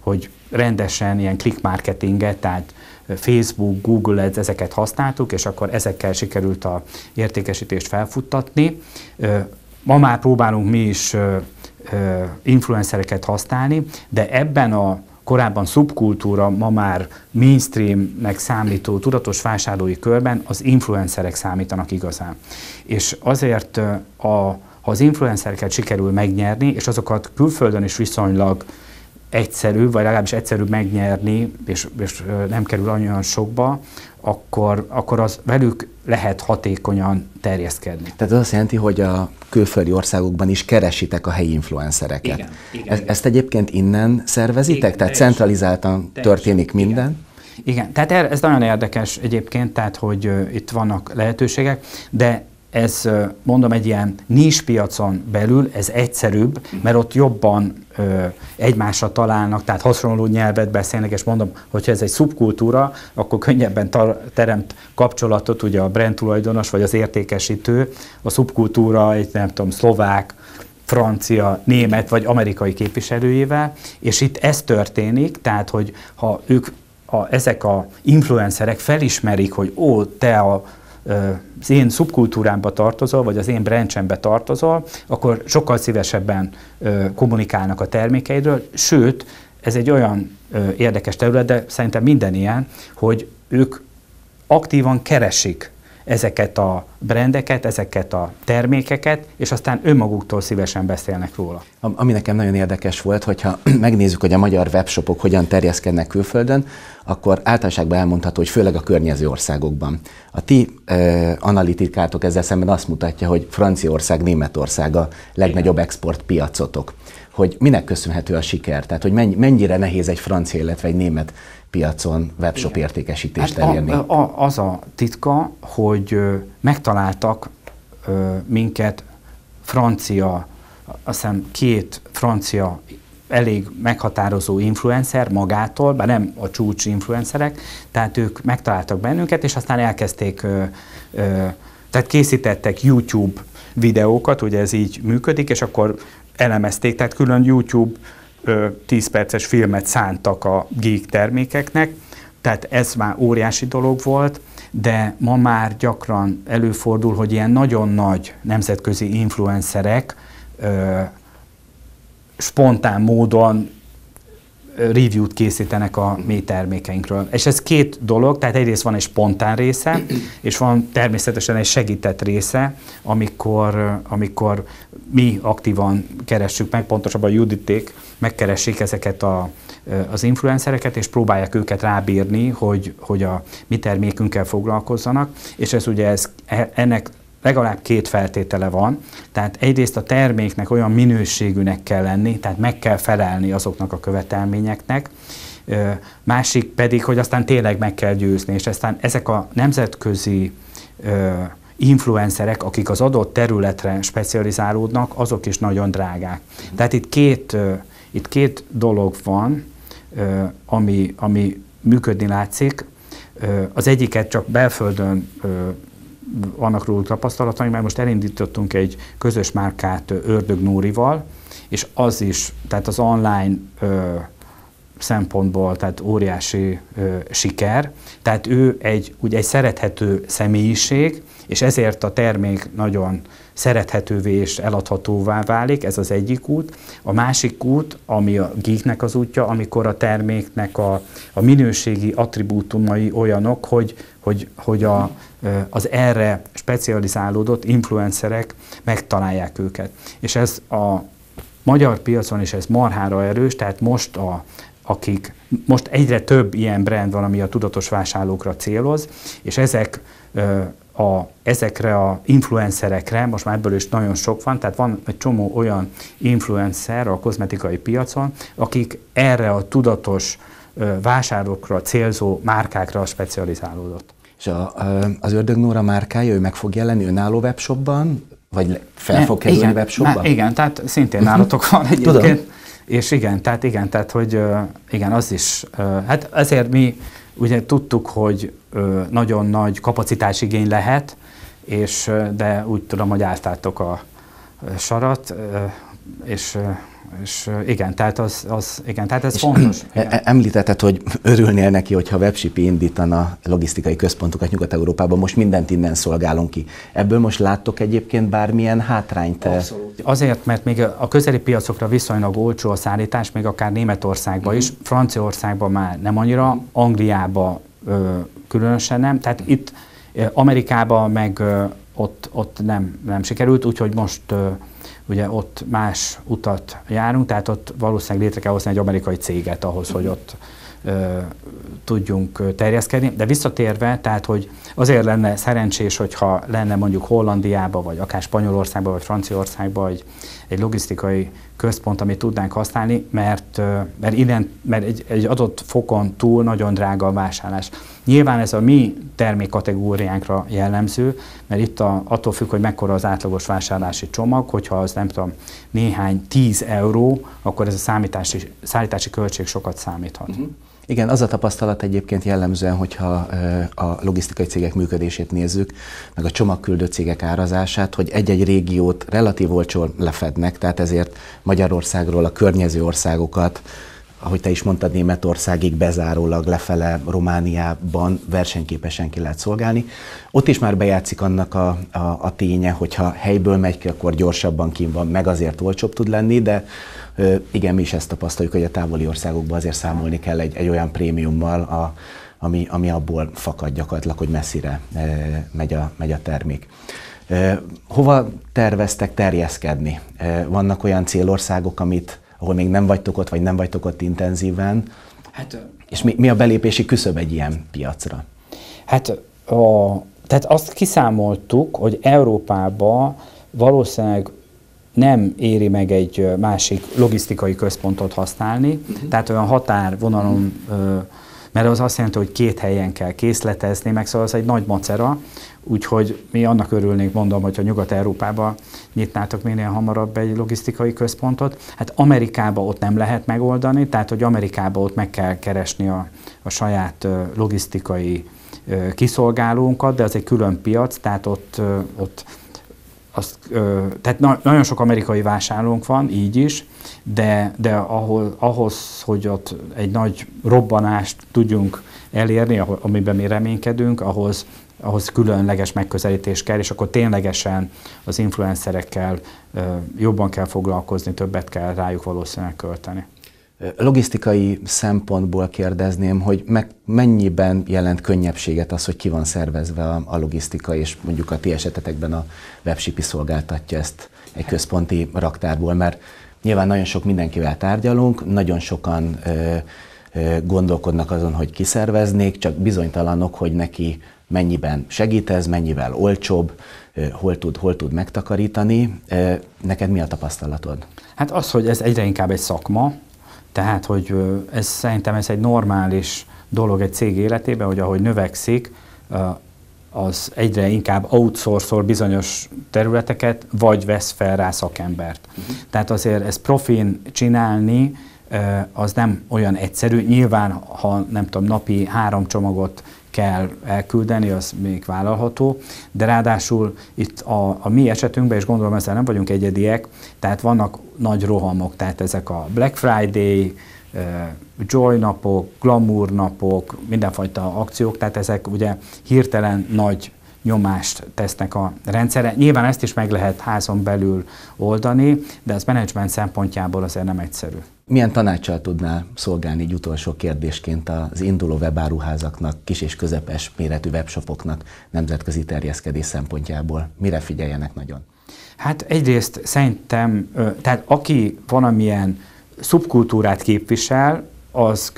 hogy rendesen ilyen click marketinget, tehát Facebook, Google ezeket használtuk, és akkor ezekkel sikerült a értékesítést felfuttatni. Ma már próbálunk mi is influencereket használni, de ebben a korábban szubkultúra, ma már mainstreamnek számító tudatos vásárlói körben az influencerek számítanak igazán. És azért a, ha az influencereket sikerül megnyerni, és azokat külföldön is viszonylag egyszerű, vagy legalábbis egyszerű megnyerni, és, és nem kerül olyan sokba, akkor, akkor az velük lehet hatékonyan terjeszkedni. Tehát az azt jelenti, hogy a külföldi országokban is keresitek a helyi influencereket. Igen, igen, Ez, igen. Ezt egyébként innen szervezitek? Igen, tehát centralizáltan teljesen, történik igen. minden? Igen. Igen, tehát er, ez nagyon érdekes egyébként, tehát hogy itt vannak lehetőségek, de ez mondom egy ilyen piacon belül, ez egyszerűbb, mert ott jobban ö, egymásra találnak, tehát hasonló nyelvet beszélnek, és mondom, hogyha ez egy szubkultúra, akkor könnyebben teremt kapcsolatot ugye a brand tulajdonos vagy az értékesítő, a szubkultúra egy nem tudom, szlovák, francia, német vagy amerikai képviselőjével, és itt ez történik, tehát hogy ha ők a, ezek a influencerek felismerik, hogy ó, te a az én szubkultúrámba tartozol, vagy az én brancsembe tartozol, akkor sokkal szívesebben kommunikálnak a termékeidről, sőt, ez egy olyan érdekes terület, de szerintem minden ilyen, hogy ők aktívan keresik ezeket a brendeket, ezeket a termékeket, és aztán önmaguktól szívesen beszélnek róla. Ami nekem nagyon érdekes volt, hogyha megnézzük, hogy a magyar webshopok hogyan terjeszkednek külföldön, akkor általánoságban elmondható, hogy főleg a környező országokban. A ti eh, analitikátok ezzel szemben azt mutatja, hogy Franciaország, Németország a legnagyobb exportpiacotok hogy minek köszönhető a siker, tehát hogy mennyire nehéz egy francia, illetve egy német piacon webshop Igen. értékesítést hát elérni. A, a, az a titka, hogy megtaláltak ö, minket francia, azt hiszem két francia elég meghatározó influencer magától, bár nem a csúcs influencerek, tehát ők megtaláltak bennünket, és aztán elkezdték, ö, ö, tehát készítettek YouTube videókat, ugye ez így működik, és akkor elemezték, tehát külön YouTube 10 perces filmet szántak a geek termékeknek, tehát ez már óriási dolog volt, de ma már gyakran előfordul, hogy ilyen nagyon nagy nemzetközi influencerek ö, spontán módon review-t készítenek a mi termékeinkről. És ez két dolog, tehát egyrészt van egy spontán része, és van természetesen egy segített része, amikor, amikor mi aktívan keressük meg, pontosabban a Juditék, megkeressék ezeket a, az influencereket, és próbálják őket rábírni, hogy, hogy a mi termékünkkel foglalkozzanak, és ez ugye ez, e, ennek legalább két feltétele van, tehát egyrészt a terméknek olyan minőségűnek kell lenni, tehát meg kell felelni azoknak a követelményeknek, másik pedig, hogy aztán tényleg meg kell győzni, és aztán ezek a nemzetközi influencerek, akik az adott területre specializálódnak, azok is nagyon drágák. Tehát itt két itt két dolog van, ami, ami működni látszik. Az egyiket csak belföldön vannak róluk tapasztalatai, mert most elindítottunk egy közös márkát Ördög Nórival, és az is, tehát az online szempontból, tehát óriási ö, siker. Tehát ő egy, ugye egy szerethető személyiség, és ezért a termék nagyon szerethetővé és eladhatóvá válik, ez az egyik út. A másik út, ami a geeknek az útja, amikor a terméknek a, a minőségi attribútumai olyanok, hogy, hogy, hogy a, az erre specializálódott influencerek megtalálják őket. És ez a magyar piacon is ez marhára erős, tehát most a, akik most egyre több ilyen brand van, ami a tudatos vásárlókra céloz, és ezek a, ezekre a influencerekre, most már ebből is nagyon sok van, tehát van egy csomó olyan influencer a kozmetikai piacon, akik erre a tudatos vásárlókra célzó márkákra specializálódott. És a, az Ördög Nóra márkája, ő meg fog jelenni önálló webshopban, vagy fel ne, fog kerülni igen, webshopban? Már, igen, tehát szintén nálatok van egyébként. Tudom. És igen, tehát igen, tehát hogy igen, az is, hát ezért mi Ugye tudtuk, hogy nagyon nagy kapacitásigény lehet, és de úgy tudom, hogy álltátok a sarat, és és igen, tehát, az, az, igen, tehát ez és fontos. Igen. E, e, említetted, hogy örülnél neki, hogyha WebShip indítana logisztikai központokat Nyugat-Európában, most mindent innen szolgálunk ki. Ebből most láttok egyébként bármilyen hátrányt? E? Abszolút. Azért, mert még a közeli piacokra viszonylag olcsó a szállítás, még akár Németországban mm. is, mm-hmm. Franciaországban már nem annyira, Angliában ö, különösen nem, tehát itt Amerikában meg ö, ott, ott nem, nem sikerült, úgyhogy most ö, ugye ott más utat járunk, tehát ott valószínűleg létre kell hozni egy amerikai céget ahhoz, hogy ott ö, tudjunk terjeszkedni. De visszatérve, tehát hogy azért lenne szerencsés, hogyha lenne mondjuk Hollandiába, vagy akár Spanyolországba, vagy Franciaországba egy, egy logisztikai központ, amit tudnánk használni, mert, mert, innen, mert egy, egy adott fokon túl nagyon drága a vásárlás. Nyilván ez a mi termékkategóriánkra jellemző, mert itt a, attól függ, hogy mekkora az átlagos vásárlási csomag, hogyha az nem tudom, néhány tíz euró, akkor ez a számítási, szállítási költség sokat számíthat. Uh-huh. Igen, az a tapasztalat egyébként jellemzően, hogyha a logisztikai cégek működését nézzük, meg a csomagküldő cégek árazását, hogy egy-egy régiót relatív olcsón lefednek, tehát ezért Magyarországról a környező országokat ahogy te is mondtad, Németországig bezárólag lefele Romániában versenyképesen ki lehet szolgálni. Ott is már bejátszik annak a, a, a ténye, hogyha helyből megy ki, akkor gyorsabban kim van, meg azért olcsóbb tud lenni, de ö, igen, mi is ezt tapasztaljuk, hogy a távoli országokban azért számolni kell egy, egy olyan prémiummal, a, ami, ami abból fakad gyakorlatilag, hogy messzire ö, megy, a, megy a termék. Ö, hova terveztek terjeszkedni? Ö, vannak olyan célországok, amit ahol még nem vagytok ott, vagy nem vagytok ott intenzíven. Hát, és mi, mi a belépési küszöb egy ilyen piacra? Hát a, tehát azt kiszámoltuk, hogy Európába valószínűleg nem éri meg egy másik logisztikai központot használni, uh-huh. tehát olyan határvonalon, uh-huh. mert az azt jelenti, hogy két helyen kell készletezni, meg szóval az egy nagy macera, Úgyhogy mi annak örülnénk, mondom, hogyha Nyugat-Európába nyitnátok minél hamarabb egy logisztikai központot. Hát Amerikába ott nem lehet megoldani, tehát hogy Amerikába ott meg kell keresni a, a saját logisztikai kiszolgálónkat, de az egy külön piac, tehát ott, ott azt, tehát nagyon sok amerikai vásárlónk van, így is, de, de ahol, ahhoz, hogy ott egy nagy robbanást tudjunk elérni, amiben mi reménykedünk, ahhoz ahhoz különleges megközelítés kell, és akkor ténylegesen az influencerekkel jobban kell foglalkozni, többet kell rájuk valószínűleg költeni. Logisztikai szempontból kérdezném, hogy meg mennyiben jelent könnyebbséget az, hogy ki van szervezve a, logisztika, és mondjuk a ti esetetekben a webshipi szolgáltatja ezt egy központi raktárból, mert nyilván nagyon sok mindenkivel tárgyalunk, nagyon sokan gondolkodnak azon, hogy kiszerveznék, csak bizonytalanok, hogy neki mennyiben segít ez, mennyivel olcsóbb, hol tud, hol tud megtakarítani. Neked mi a tapasztalatod? Hát az, hogy ez egyre inkább egy szakma, tehát, hogy ez szerintem ez egy normális dolog egy cég életében, hogy ahogy növekszik, az egyre inkább outsource bizonyos területeket, vagy vesz fel rá szakembert. Uh-huh. Tehát azért ezt profin csinálni, az nem olyan egyszerű. Nyilván, ha nem tudom, napi három csomagot kell elküldeni, az még vállalható, de ráadásul itt a, a mi esetünkben, és gondolom ezzel nem vagyunk egyediek, tehát vannak nagy rohamok, tehát ezek a Black Friday, joy napok, glamour napok, mindenfajta akciók, tehát ezek ugye hirtelen nagy nyomást tesznek a rendszerre. Nyilván ezt is meg lehet házon belül oldani, de ez menedzsment szempontjából azért nem egyszerű. Milyen tanácssal tudnál szolgálni egy utolsó kérdésként az induló webáruházaknak, kis és közepes méretű webshopoknak nemzetközi terjeszkedés szempontjából? Mire figyeljenek nagyon? Hát egyrészt szerintem, tehát aki valamilyen szubkultúrát képvisel, az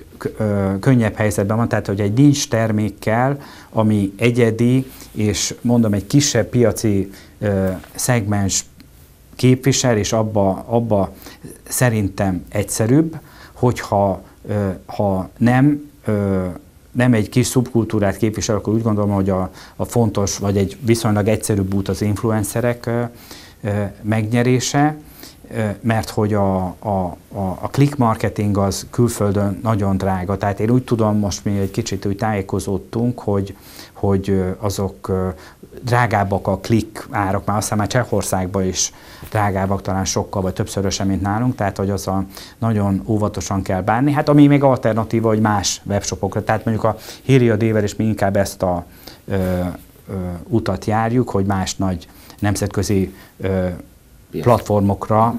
könnyebb helyzetben van, tehát hogy egy nincs termékkel, ami egyedi, és mondom egy kisebb piaci szegmens képvisel, és abba, abba szerintem egyszerűbb, hogyha ha nem nem egy kis szubkultúrát képvisel, akkor úgy gondolom, hogy a, a fontos, vagy egy viszonylag egyszerűbb út az influencerek megnyerése, mert hogy a, a, a click marketing az külföldön nagyon drága. Tehát én úgy tudom, most mi egy kicsit úgy tájékozódtunk, hogy hogy azok drágábbak a klik árak, már aztán már Csehországban is drágábbak talán sokkal, vagy többszörösen, mint nálunk, tehát hogy az a nagyon óvatosan kell bánni. Hát ami még alternatíva, hogy más webshopokra, tehát mondjuk a Hírja Dével is mi inkább ezt a ö, ö, utat járjuk, hogy más nagy nemzetközi ö, platformokra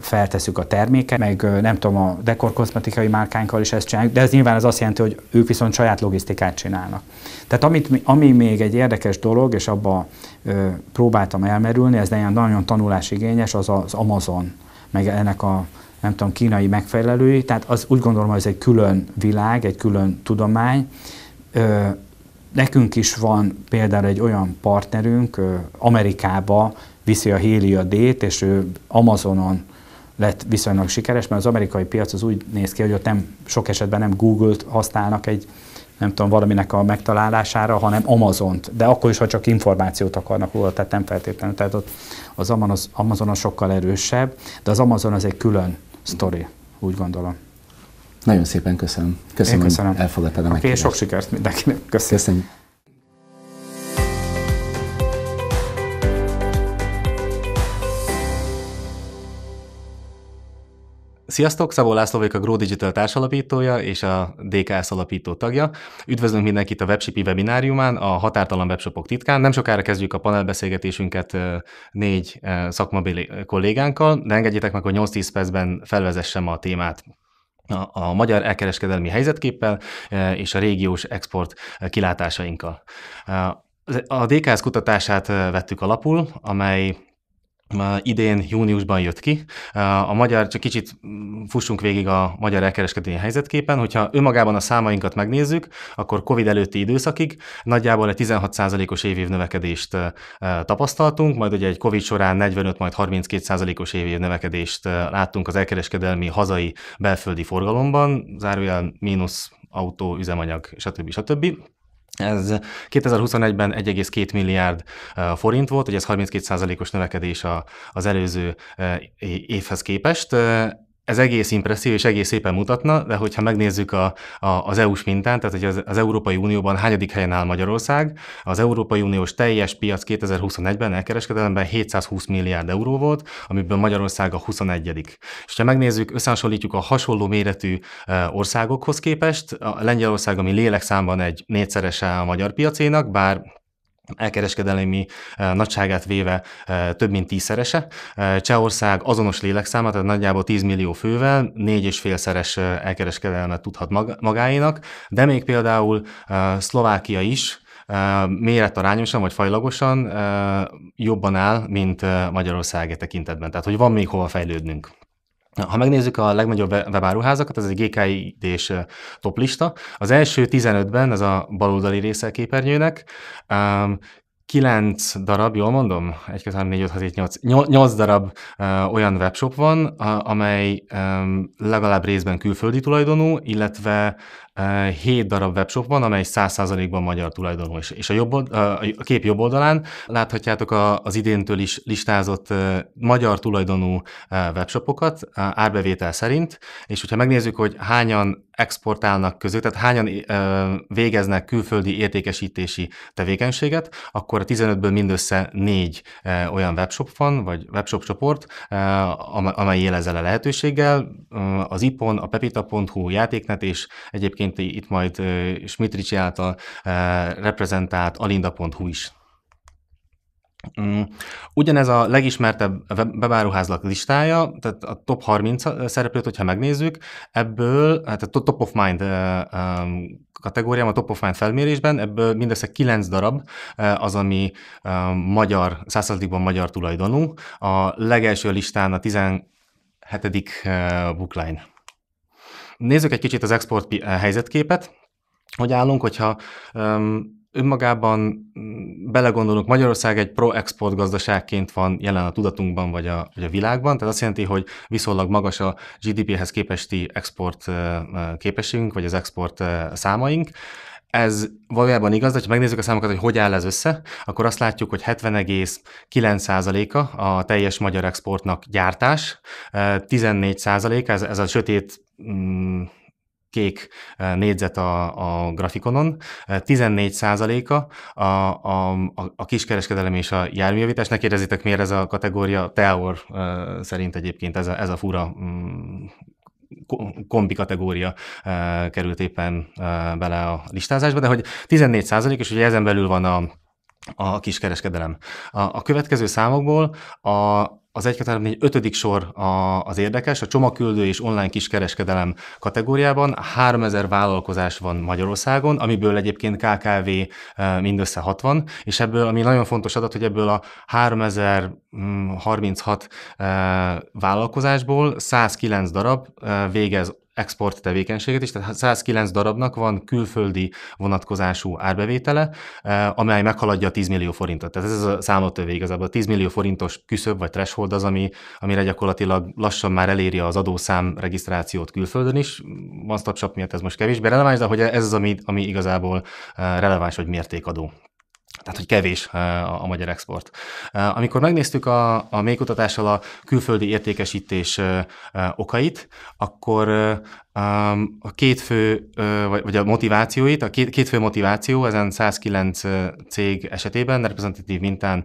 feltesszük a terméket, meg nem tudom, a dekorkozmetikai márkánkkal is ezt csináljuk, de ez nyilván az azt jelenti, hogy ők viszont saját logisztikát csinálnak. Tehát amit, ami még egy érdekes dolog, és abba ö, próbáltam elmerülni, ez nagyon tanulásigényes, az az Amazon, meg ennek a nem tudom, kínai megfelelői, tehát az úgy gondolom, hogy ez egy külön világ, egy külön tudomány. Ö, nekünk is van például egy olyan partnerünk Amerikába, viszi a Helia D-t, és ő Amazonon lett viszonylag sikeres, mert az amerikai piac az úgy néz ki, hogy ott nem, sok esetben nem Google-t használnak egy, nem tudom, valaminek a megtalálására, hanem Amazont. De akkor is, ha csak információt akarnak róla, tehát nem feltétlenül. Tehát ott az Amazon az sokkal erősebb, de az Amazon az egy külön sztori, úgy gondolom. Nagyon szépen köszönöm. Köszönöm, Én köszönöm. elfogadtad a meghívást. sok sikert mindenkinek. Köszönöm. köszönöm. Sziasztok, Szabó László vagyok a Grow Digital társalapítója és a DKS alapító tagja. Üdvözlünk mindenkit a Webshipi webináriumán, a Határtalan Webshopok titkán. Nem sokára kezdjük a panelbeszélgetésünket négy szakmabéli kollégánkkal, de engedjétek meg, hogy 8-10 percben felvezessem a témát a magyar elkereskedelmi helyzetképpel és a régiós export kilátásainkkal. A DKS kutatását vettük alapul, amely idén júniusban jött ki. A magyar, csak kicsit mm, fussunk végig a magyar elkereskedelmi helyzetképen, hogyha önmagában a számainkat megnézzük, akkor COVID előtti időszakig nagyjából egy 16%-os évév növekedést tapasztaltunk, majd ugye egy COVID során 45, majd 32%-os évév növekedést láttunk az elkereskedelmi hazai belföldi forgalomban, zárójel mínusz autó, üzemanyag, stb. stb. Ez 2021-ben 1,2 milliárd forint volt, ugye ez 32%-os növekedés az előző évhez képest ez egész impresszív és egész szépen mutatna, de hogyha megnézzük a, a, az EU-s mintát, tehát hogy az, az Európai Unióban hányadik helyen áll Magyarország, az Európai Uniós teljes piac 2021-ben elkereskedelemben 720 milliárd euró volt, amiből Magyarország a 21 És ha megnézzük, összehasonlítjuk a hasonló méretű eh, országokhoz képest, a Lengyelország, ami lélekszámban egy négyszerese a magyar piacénak, bár elkereskedelmi eh, nagyságát véve eh, több mint tízszerese. Eh, Csehország azonos lélekszáma, tehát nagyjából 10 millió fővel négy és félszeres elkereskedelmet tudhat magáinak, de még például Szlovákia is méretarányosan vagy fajlagosan jobban áll, mint Magyarország e tekintetben. Tehát, hogy van még hova fejlődnünk. Ha megnézzük a legnagyobb webáruházakat, ez egy GKID-s toplista. Az első 15-ben, ez a baloldali része a képernyőnek, 9 darab, jól mondom? 1, 2, 3, 4, 5, 6, 7, 8. 8 darab olyan webshop van, amely legalább részben külföldi tulajdonú, illetve 7 darab webshop van, amely 100%-ban magyar tulajdonú, és a, jobb, a kép jobb oldalán láthatjátok az idéntől is listázott magyar tulajdonú webshopokat árbevétel szerint, és hogyha megnézzük, hogy hányan exportálnak között, tehát hányan végeznek külföldi értékesítési tevékenységet, akkor a 15-ből mindössze négy olyan webshop van, vagy webshop csoport, amely élezele a lehetőséggel. Az IPON, a pepita.hu, játéknet és egyébként egyébként itt majd Smitricsi által reprezentált alinda.hu is. Mm. Ugyanez a legismertebb webáruházlak listája, tehát a top 30 szereplőt, hogyha megnézzük, ebből, hát a top of mind kategóriám, a top of mind felmérésben, ebből mindössze 9 darab az, ami magyar, százszázadikban magyar tulajdonú. A legelső listán a 17. bookline. Nézzük egy kicsit az export eh, helyzetképet, hogy állunk, hogyha önmagában mm, belegondolunk, Magyarország egy pro-export gazdaságként van jelen a tudatunkban vagy a, vagy a világban, tehát azt jelenti, hogy viszonylag magas a GDP-hez képesti export eh, eh, képességünk, vagy az export számaink. Ez valójában igaz, de ha megnézzük a számokat, hogy hogy áll ez össze, akkor azt látjuk, hogy 70,9%-a a teljes magyar exportnak gyártás, 14%-a, ez, ez a sötét Mm, kék eh, négyzet a, a grafikonon, 14 eh, százaléka a, a, a kiskereskedelem és a járműjavítás. Ne kérdezzétek, miért ez a kategória, Teor eh, szerint egyébként ez a, ez a fura mm, kombi kategória került éppen bele a listázásba, de hogy 14 százalék, és ugye ezen belül van a, a kiskereskedelem. A, a következő számokból a, az 1 2 3 4 5. sor a, az érdekes, a csomagküldő és online kiskereskedelem kategóriában 3000 vállalkozás van Magyarországon, amiből egyébként KKV mindössze 60, és ebből, ami nagyon fontos adat, hogy ebből a 3036 mm, vállalkozásból 109 darab végez export tevékenységet is, tehát 109 darabnak van külföldi vonatkozású árbevétele, eh, amely meghaladja a 10 millió forintot. Tehát ez a számotövő igazából. A 10 millió forintos küszöb vagy threshold az, ami, amire gyakorlatilag lassan már eléri az adószám regisztrációt külföldön is. One Stop Shop miatt ez most kevésbé releváns, de hogy ez az, ami, ami igazából eh, releváns, hogy mértékadó. Tehát, hogy kevés eh, a magyar export. Eh, amikor megnéztük a, a mélykutatással a külföldi értékesítés eh, okait, akkor a két fő, vagy a motivációit, a két, két fő motiváció ezen 109 cég esetében, reprezentatív mintán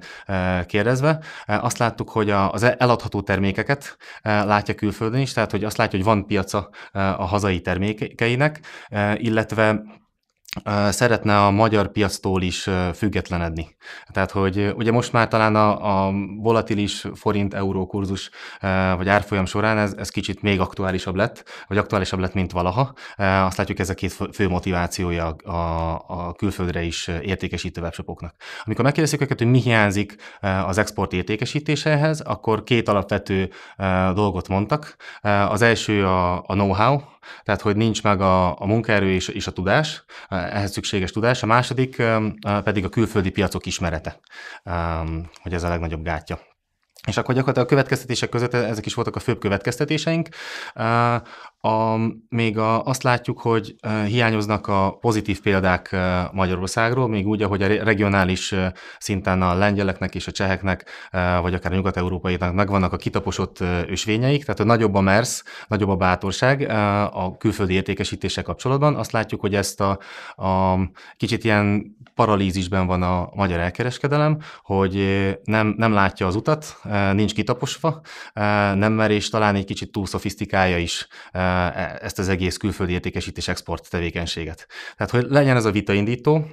kérdezve, azt láttuk, hogy az eladható termékeket látja külföldön is, tehát hogy azt látja, hogy van piaca a hazai termékeinek, illetve szeretne a magyar piactól is függetlenedni. Tehát, hogy ugye most már talán a, a volatilis forint-euró kurzus vagy árfolyam során ez, ez kicsit még aktuálisabb lett, vagy aktuálisabb lett, mint valaha. Azt látjuk, ez a két fő motivációja a, a külföldre is értékesítő webshopoknak. Amikor megkérdezzük őket, hogy mi hiányzik az export értékesítéséhez, akkor két alapvető dolgot mondtak. Az első a, a know-how, tehát hogy nincs meg a, a munkaerő és, és a tudás, eh, ehhez szükséges tudás, a második eh, pedig a külföldi piacok ismerete, eh, hogy ez a legnagyobb gátja. És akkor gyakorlatilag a következtetések között ezek is voltak a főbb következtetéseink. A, még a, azt látjuk, hogy hiányoznak a pozitív példák Magyarországról, még úgy, ahogy a regionális szinten a lengyeleknek és a cseheknek, vagy akár a nyugat-európaiaknak megvannak a kitaposott ösvényeik, tehát a nagyobb a mersz, nagyobb a bátorság a külföldi értékesítése kapcsolatban. Azt látjuk, hogy ezt a, a kicsit ilyen paralízisben van a magyar elkereskedelem, hogy nem, nem látja az utat, nincs kitaposva, nem mer, és talán egy kicsit túl szofisztikálja is E, ezt az egész külföldi értékesítés export tevékenységet. Tehát, hogy legyen ez a vitaindító,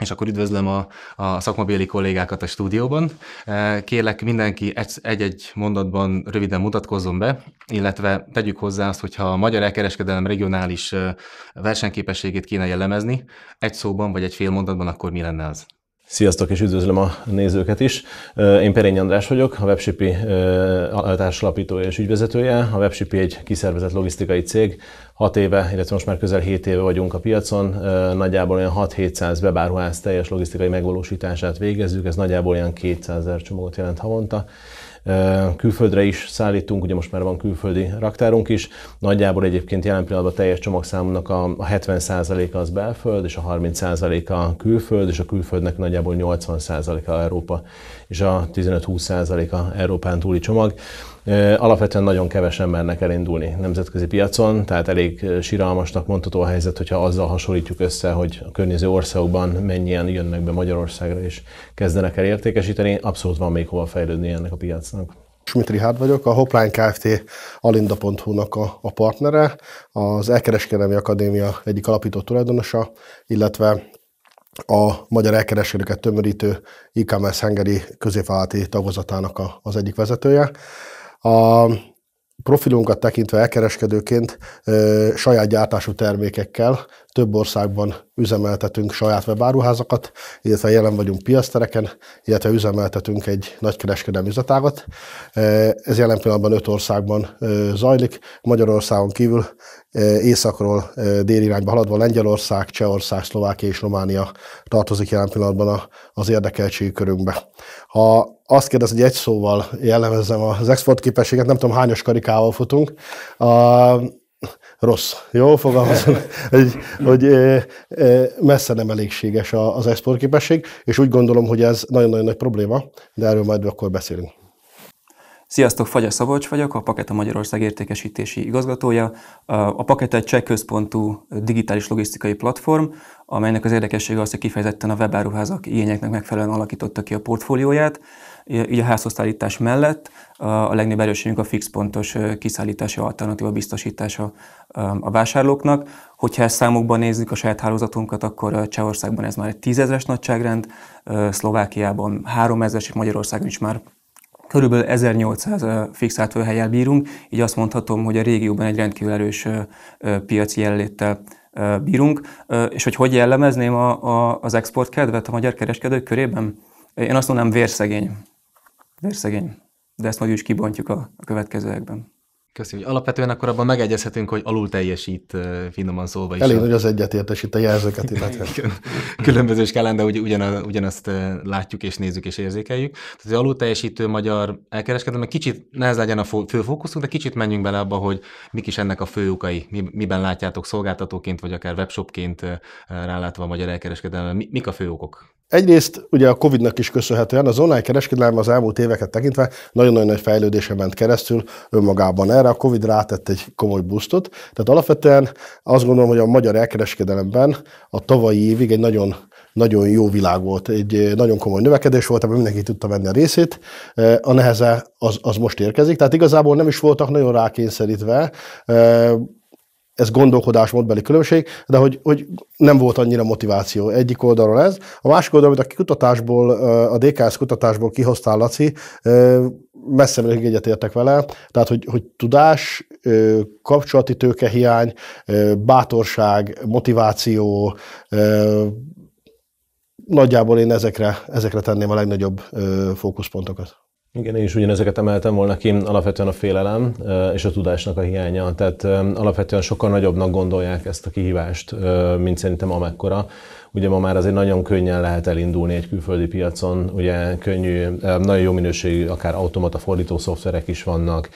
és akkor üdvözlöm a, a szakmabéli kollégákat a stúdióban. E, kérlek, mindenki egy-egy mondatban röviden mutatkozzon be, illetve tegyük hozzá azt, hogyha a magyar elkereskedelem regionális e, versenyképességét kéne jellemezni, egy szóban vagy egy fél mondatban, akkor mi lenne az? Sziasztok és üdvözlöm a nézőket is. Én Perény András vagyok, a Webshipi társalapítója és ügyvezetője. A Webshipi egy kiszervezett logisztikai cég. 6 éve, illetve most már közel 7 éve vagyunk a piacon. Nagyjából olyan 6-700 webáruház teljes logisztikai megvalósítását végezzük. Ez nagyjából olyan 200 ezer csomagot jelent havonta külföldre is szállítunk, ugye most már van külföldi raktárunk is. Nagyjából egyébként jelen pillanatban a teljes csomagszámunknak a 70%-a az belföld, és a 30%-a külföld, és a külföldnek nagyjából 80%-a Európa, és a 15-20%-a Európán túli csomag. Alapvetően nagyon kevesen mernek elindulni nemzetközi piacon, tehát elég síralmasnak mondható a helyzet, hogyha azzal hasonlítjuk össze, hogy a környező országokban mennyien jönnek be Magyarországra és kezdenek el értékesíteni. Abszolút van még hova fejlődni ennek a piacnak. Schmidt Richard vagyok, a Hopline Kft. alinda.hu-nak a, a partnere, az Elkereskedelmi Akadémia egyik alapító tulajdonosa, illetve a magyar elkereskedőket tömörítő e-commerce Hungary középvállalati tagozatának a, az egyik vezetője. A profilunkat tekintve elkereskedőként saját gyártású termékekkel több országban üzemeltetünk saját webáruházakat, illetve jelen vagyunk piasztereken, illetve üzemeltetünk egy nagy kereskedelmi üzletágat. E, ez jelen pillanatban öt országban e, zajlik, Magyarországon kívül e, északról délirányba haladva Lengyelország, Csehország, Szlovákia és Románia tartozik jelen pillanatban az érdekeltségi körünkbe. Ha azt kérdez, hogy egy szóval jellemezzem az exportképességet, nem tudom hányos karikával futunk rossz. Jó fogalmazom, hogy, hogy messze nem elégséges az exportképesség, és úgy gondolom, hogy ez nagyon-nagyon nagy probléma, de erről majd akkor beszélünk. Sziasztok, Fagya Szabolcs vagyok, a Paket a Magyarország értékesítési igazgatója. A Paket egy cseh központú digitális logisztikai platform, amelynek az érdekessége az, hogy kifejezetten a webáruházak igényeknek megfelelően alakította ki a portfólióját így a házhoztállítás mellett a legnagyobb erősségünk a fix pontos kiszállítási alternatíva biztosítása a vásárlóknak. Hogyha ezt számokban nézzük a saját hálózatunkat, akkor Csehországban ez már egy tízezres nagyságrend, Szlovákiában háromezres, Magyarországon is már körülbelül 1800 fix átfőhelyel bírunk, így azt mondhatom, hogy a régióban egy rendkívül erős piaci jelenléttel bírunk. És hogy hogy jellemezném a, a, az export kedvet a magyar kereskedők körében? Én azt mondanám vérszegény vérszegény. De ezt majd is kibontjuk a, a következőekben. Köszönjük. Alapvetően akkor abban megegyezhetünk, hogy alul teljesít finoman szólva is. Elég nagy az egyetértés itt a jelzőket illetve. Különböző kellene, de ugy, ugyan, ugyanazt látjuk és nézzük és érzékeljük. Tehát az alul teljesítő magyar elkereskedelme kicsit ne legyen a fő fókuszunk, de kicsit menjünk bele abba, hogy mik is ennek a fő ukai, miben látjátok szolgáltatóként, vagy akár webshopként rálátva a magyar elkereskedelme, mik a fő okok? Egyrészt ugye a Covid-nak is köszönhetően az online kereskedelem az elmúlt éveket tekintve nagyon-nagyon nagy fejlődése ment keresztül önmagában erre. A Covid rátett egy komoly busztot. Tehát alapvetően azt gondolom, hogy a magyar elkereskedelemben a tavalyi évig egy nagyon nagyon jó világ volt, egy eh, nagyon komoly növekedés volt, ebben mindenki tudta venni a részét. Eh, a neheze az, az most érkezik, tehát igazából nem is voltak nagyon rákényszerítve eh, ez gondolkodás beli különbség, de hogy, hogy nem volt annyira motiváció egyik oldalról ez. A másik oldalról, amit a kutatásból, a DKS kutatásból kihoztál, Laci, messze még egyetértek vele, tehát hogy, hogy tudás, kapcsolati tőkehiány, bátorság, motiváció, nagyjából én ezekre, ezekre tenném a legnagyobb fókuszpontokat. Igen, én is ugyanezeket emeltem volna ki, alapvetően a félelem eh, és a tudásnak a hiánya. Tehát eh, alapvetően sokkal nagyobbnak gondolják ezt a kihívást, eh, mint szerintem amekkora. Ugye ma már azért nagyon könnyen lehet elindulni egy külföldi piacon, ugye könnyű, nagyon jó minőségű, akár automata fordító szoftverek is vannak,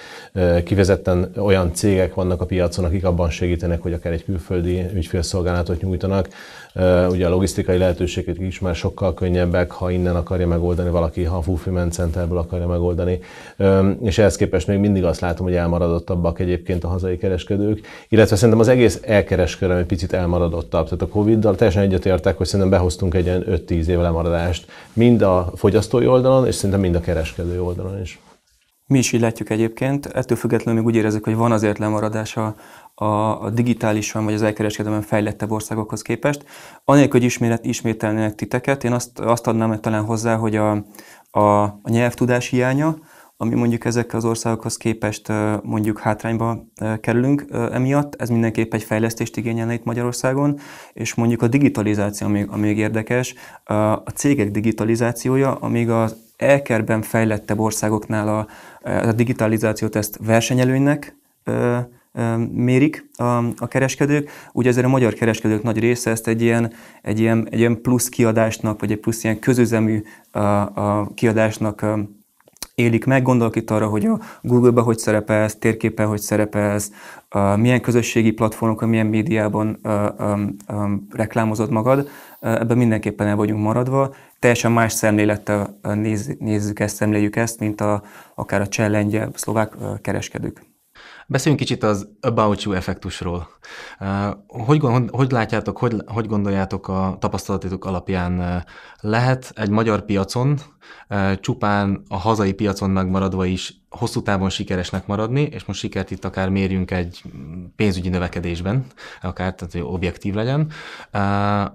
kivezetten olyan cégek vannak a piacon, akik abban segítenek, hogy akár egy külföldi ügyfélszolgálatot nyújtanak. Ugye a logisztikai lehetőségek is már sokkal könnyebbek, ha innen akarja megoldani valaki, ha a Fulfillment Centerből akarja megoldani. És ehhez képest még mindig azt látom, hogy elmaradottabbak egyébként a hazai kereskedők, illetve szerintem az egész elkereskedelem egy picit elmaradottabb. Tehát a Covid-dal teljesen egyetértek, hogy szerintem behoztunk egy ilyen 5-10 év lemaradást, mind a fogyasztói oldalon, és szerintem mind a kereskedő oldalon is. Mi is így látjuk egyébként, ettől függetlenül még úgy érezzük, hogy van azért lemaradás a, a, a digitálisan vagy az elkereskedelemben fejlettebb országokhoz képest. Anélkül, hogy ismét, ismételnének titeket, én azt, azt adnám talán hozzá, hogy a, a, a nyelvtudás hiánya, ami mondjuk ezekkel az országokhoz képest mondjuk hátrányba kerülünk emiatt. Ez mindenképp egy fejlesztést igényelne itt Magyarországon, és mondjuk a digitalizáció, még, a még érdekes, a cégek digitalizációja, amíg az elkerben fejlettebb országoknál a, a digitalizációt ezt versenyelőnynek mérik a, a kereskedők. Ugye ezért a magyar kereskedők nagy része ezt egy ilyen, egy ilyen, egy ilyen plusz kiadásnak, vagy egy plusz ilyen közüzemű a, a kiadásnak a, élik meg. Gondolok itt arra, hogy a Google-ben hogy szerepelsz, térképen hogy szerepelsz, milyen közösségi platformokon, milyen médiában reklámozod magad. Ebben mindenképpen el vagyunk maradva. Teljesen más szemlélettel néz, nézzük ezt, szemléljük ezt, mint a, akár a cseh, szlovák kereskedők. Beszéljünk kicsit az About You effektusról. Hogy, hogy látjátok, hogy, hogy gondoljátok a tapasztalatitok alapján, lehet egy magyar piacon, csupán a hazai piacon megmaradva is hosszú távon sikeresnek maradni, és most sikert itt akár mérjünk egy pénzügyi növekedésben, akár tehát, hogy objektív legyen,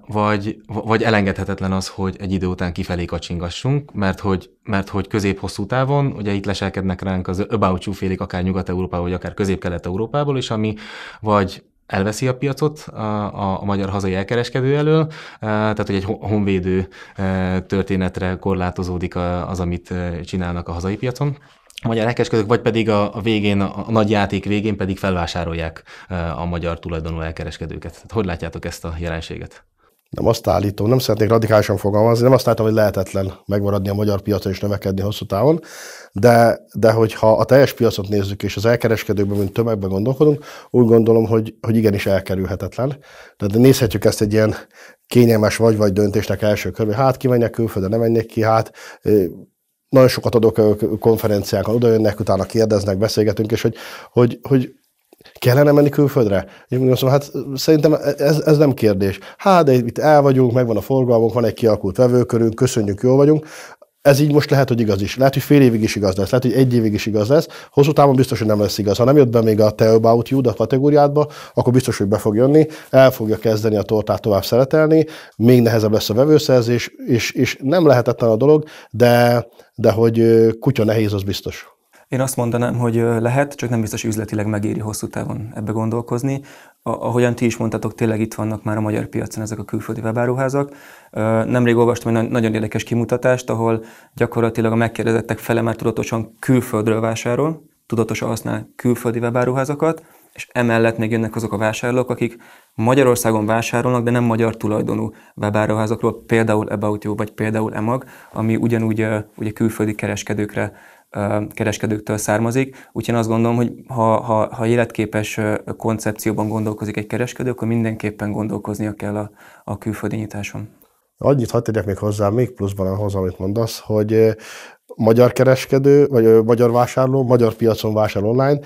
vagy, vagy elengedhetetlen az, hogy egy idő után kifelé kacsingassunk, mert hogy, mert hogy közép-hosszú távon, ugye itt leselkednek ránk az about you akár Nyugat-Európából, vagy akár Közép-Kelet-Európából, és ami vagy elveszi a piacot a, a, a magyar hazai elkereskedő elől, eh, tehát hogy egy honvédő eh, történetre korlátozódik az, amit eh, csinálnak a hazai piacon magyar elkereskedők, vagy pedig a, a végén, a, a nagy játék végén pedig felvásárolják a magyar tulajdonú elkereskedőket. Tehát hogy látjátok ezt a jelenséget? nem azt állítom, nem szeretnék radikálisan fogalmazni, nem azt állítom, hogy lehetetlen megmaradni a magyar piacon és növekedni hosszú távon, de, de hogyha a teljes piacot nézzük, és az elkereskedőkben, mint tömegben gondolkodunk, úgy gondolom, hogy, hogy igenis elkerülhetetlen. de nézhetjük ezt egy ilyen kényelmes vagy-vagy döntésnek első körben, hát kimenjek külföldre, nem menjek ki, hát nagyon sokat adok konferenciákon, oda jönnek, utána kérdeznek, beszélgetünk, és hogy, hogy, hogy kellene menni külföldre? Én mondom, szóval, hát szerintem ez, ez nem kérdés. Hát, de itt el vagyunk, megvan a forgalmunk, van egy kialakult vevőkörünk, köszönjük, jó vagyunk. Ez így most lehet, hogy igaz is. Lehet, hogy fél évig is igaz lesz, lehet, hogy egy évig is igaz lesz. Hosszú távon biztos, hogy nem lesz igaz. Ha nem jött be még a Tell About You, a kategóriádba, akkor biztos, hogy be fog jönni, el fogja kezdeni a tortát tovább szeretelni, még nehezebb lesz a vevőszerzés, és, és nem lehetetlen a dolog, de, de hogy kutya nehéz, az biztos. Én azt mondanám, hogy lehet, csak nem biztos, hogy üzletileg megéri hosszú távon ebbe gondolkozni. Ahogyan ti is mondtatok, tényleg itt vannak már a magyar piacon ezek a külföldi webáruházak. Nemrég olvastam egy nagyon érdekes kimutatást, ahol gyakorlatilag a megkérdezettek fele már tudatosan külföldről vásárol, tudatosan használ külföldi webáruházakat, és emellett még jönnek azok a vásárlók, akik Magyarországon vásárolnak, de nem magyar tulajdonú webáruházakról, például About You, vagy például Emag, ami ugyanúgy ugye külföldi kereskedőkre kereskedőktől származik. Úgyhogy én azt gondolom, hogy ha, ha, ha életképes koncepcióban gondolkozik egy kereskedő, akkor mindenképpen gondolkoznia kell a, a külföldi nyitáson. Annyit hadd tegyek még hozzá, még pluszban ahhoz, amit mondasz, hogy magyar kereskedő, vagy magyar vásárló, magyar piacon vásárol online,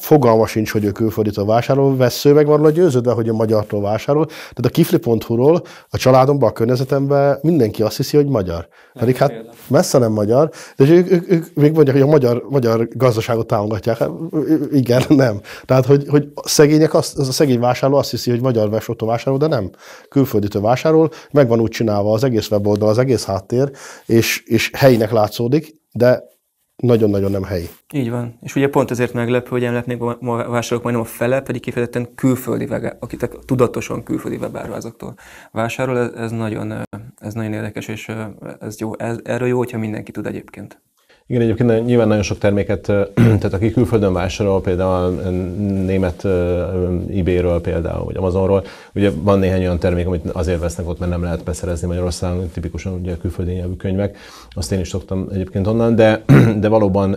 fogalma sincs, hogy ő a vásárol, vesző meg van győződve, hogy a magyartól vásárol. Tehát a kifli.hu-ról a családomban, a környezetemben mindenki azt hiszi, hogy magyar. Pedig hát messze nem magyar, de ők, ők, ők még mondják, hogy a magyar, magyar gazdaságot támogatják. Hát, igen, nem. Tehát, hogy, hogy szegények azt, az a szegény vásárló azt hiszi, hogy magyar vesótól vásárol, de nem. Külfölditől vásárol, meg van úgy csinálva az egész weboldal, az egész háttér, és, és helyinek látszódik, de nagyon-nagyon nem helyi. Így van. És ugye pont ezért meglepő, hogy emlepnék vásárolok majdnem a fele, pedig kifejezetten külföldi, akik tehát tudatosan külföldi webáruházaktól vásárol. Ez, ez, nagyon, ez nagyon érdekes, és ez jó. Ez, erről jó, hogyha mindenki tud egyébként. Igen, egyébként nyilván nagyon sok terméket, tehát aki külföldön vásárol, például német eBay-ről például, vagy Amazonról, ugye van néhány olyan termék, amit azért vesznek ott, mert nem lehet beszerezni Magyarországon, tipikusan ugye a külföldi nyelvű könyvek, azt én is szoktam egyébként onnan, de, de valóban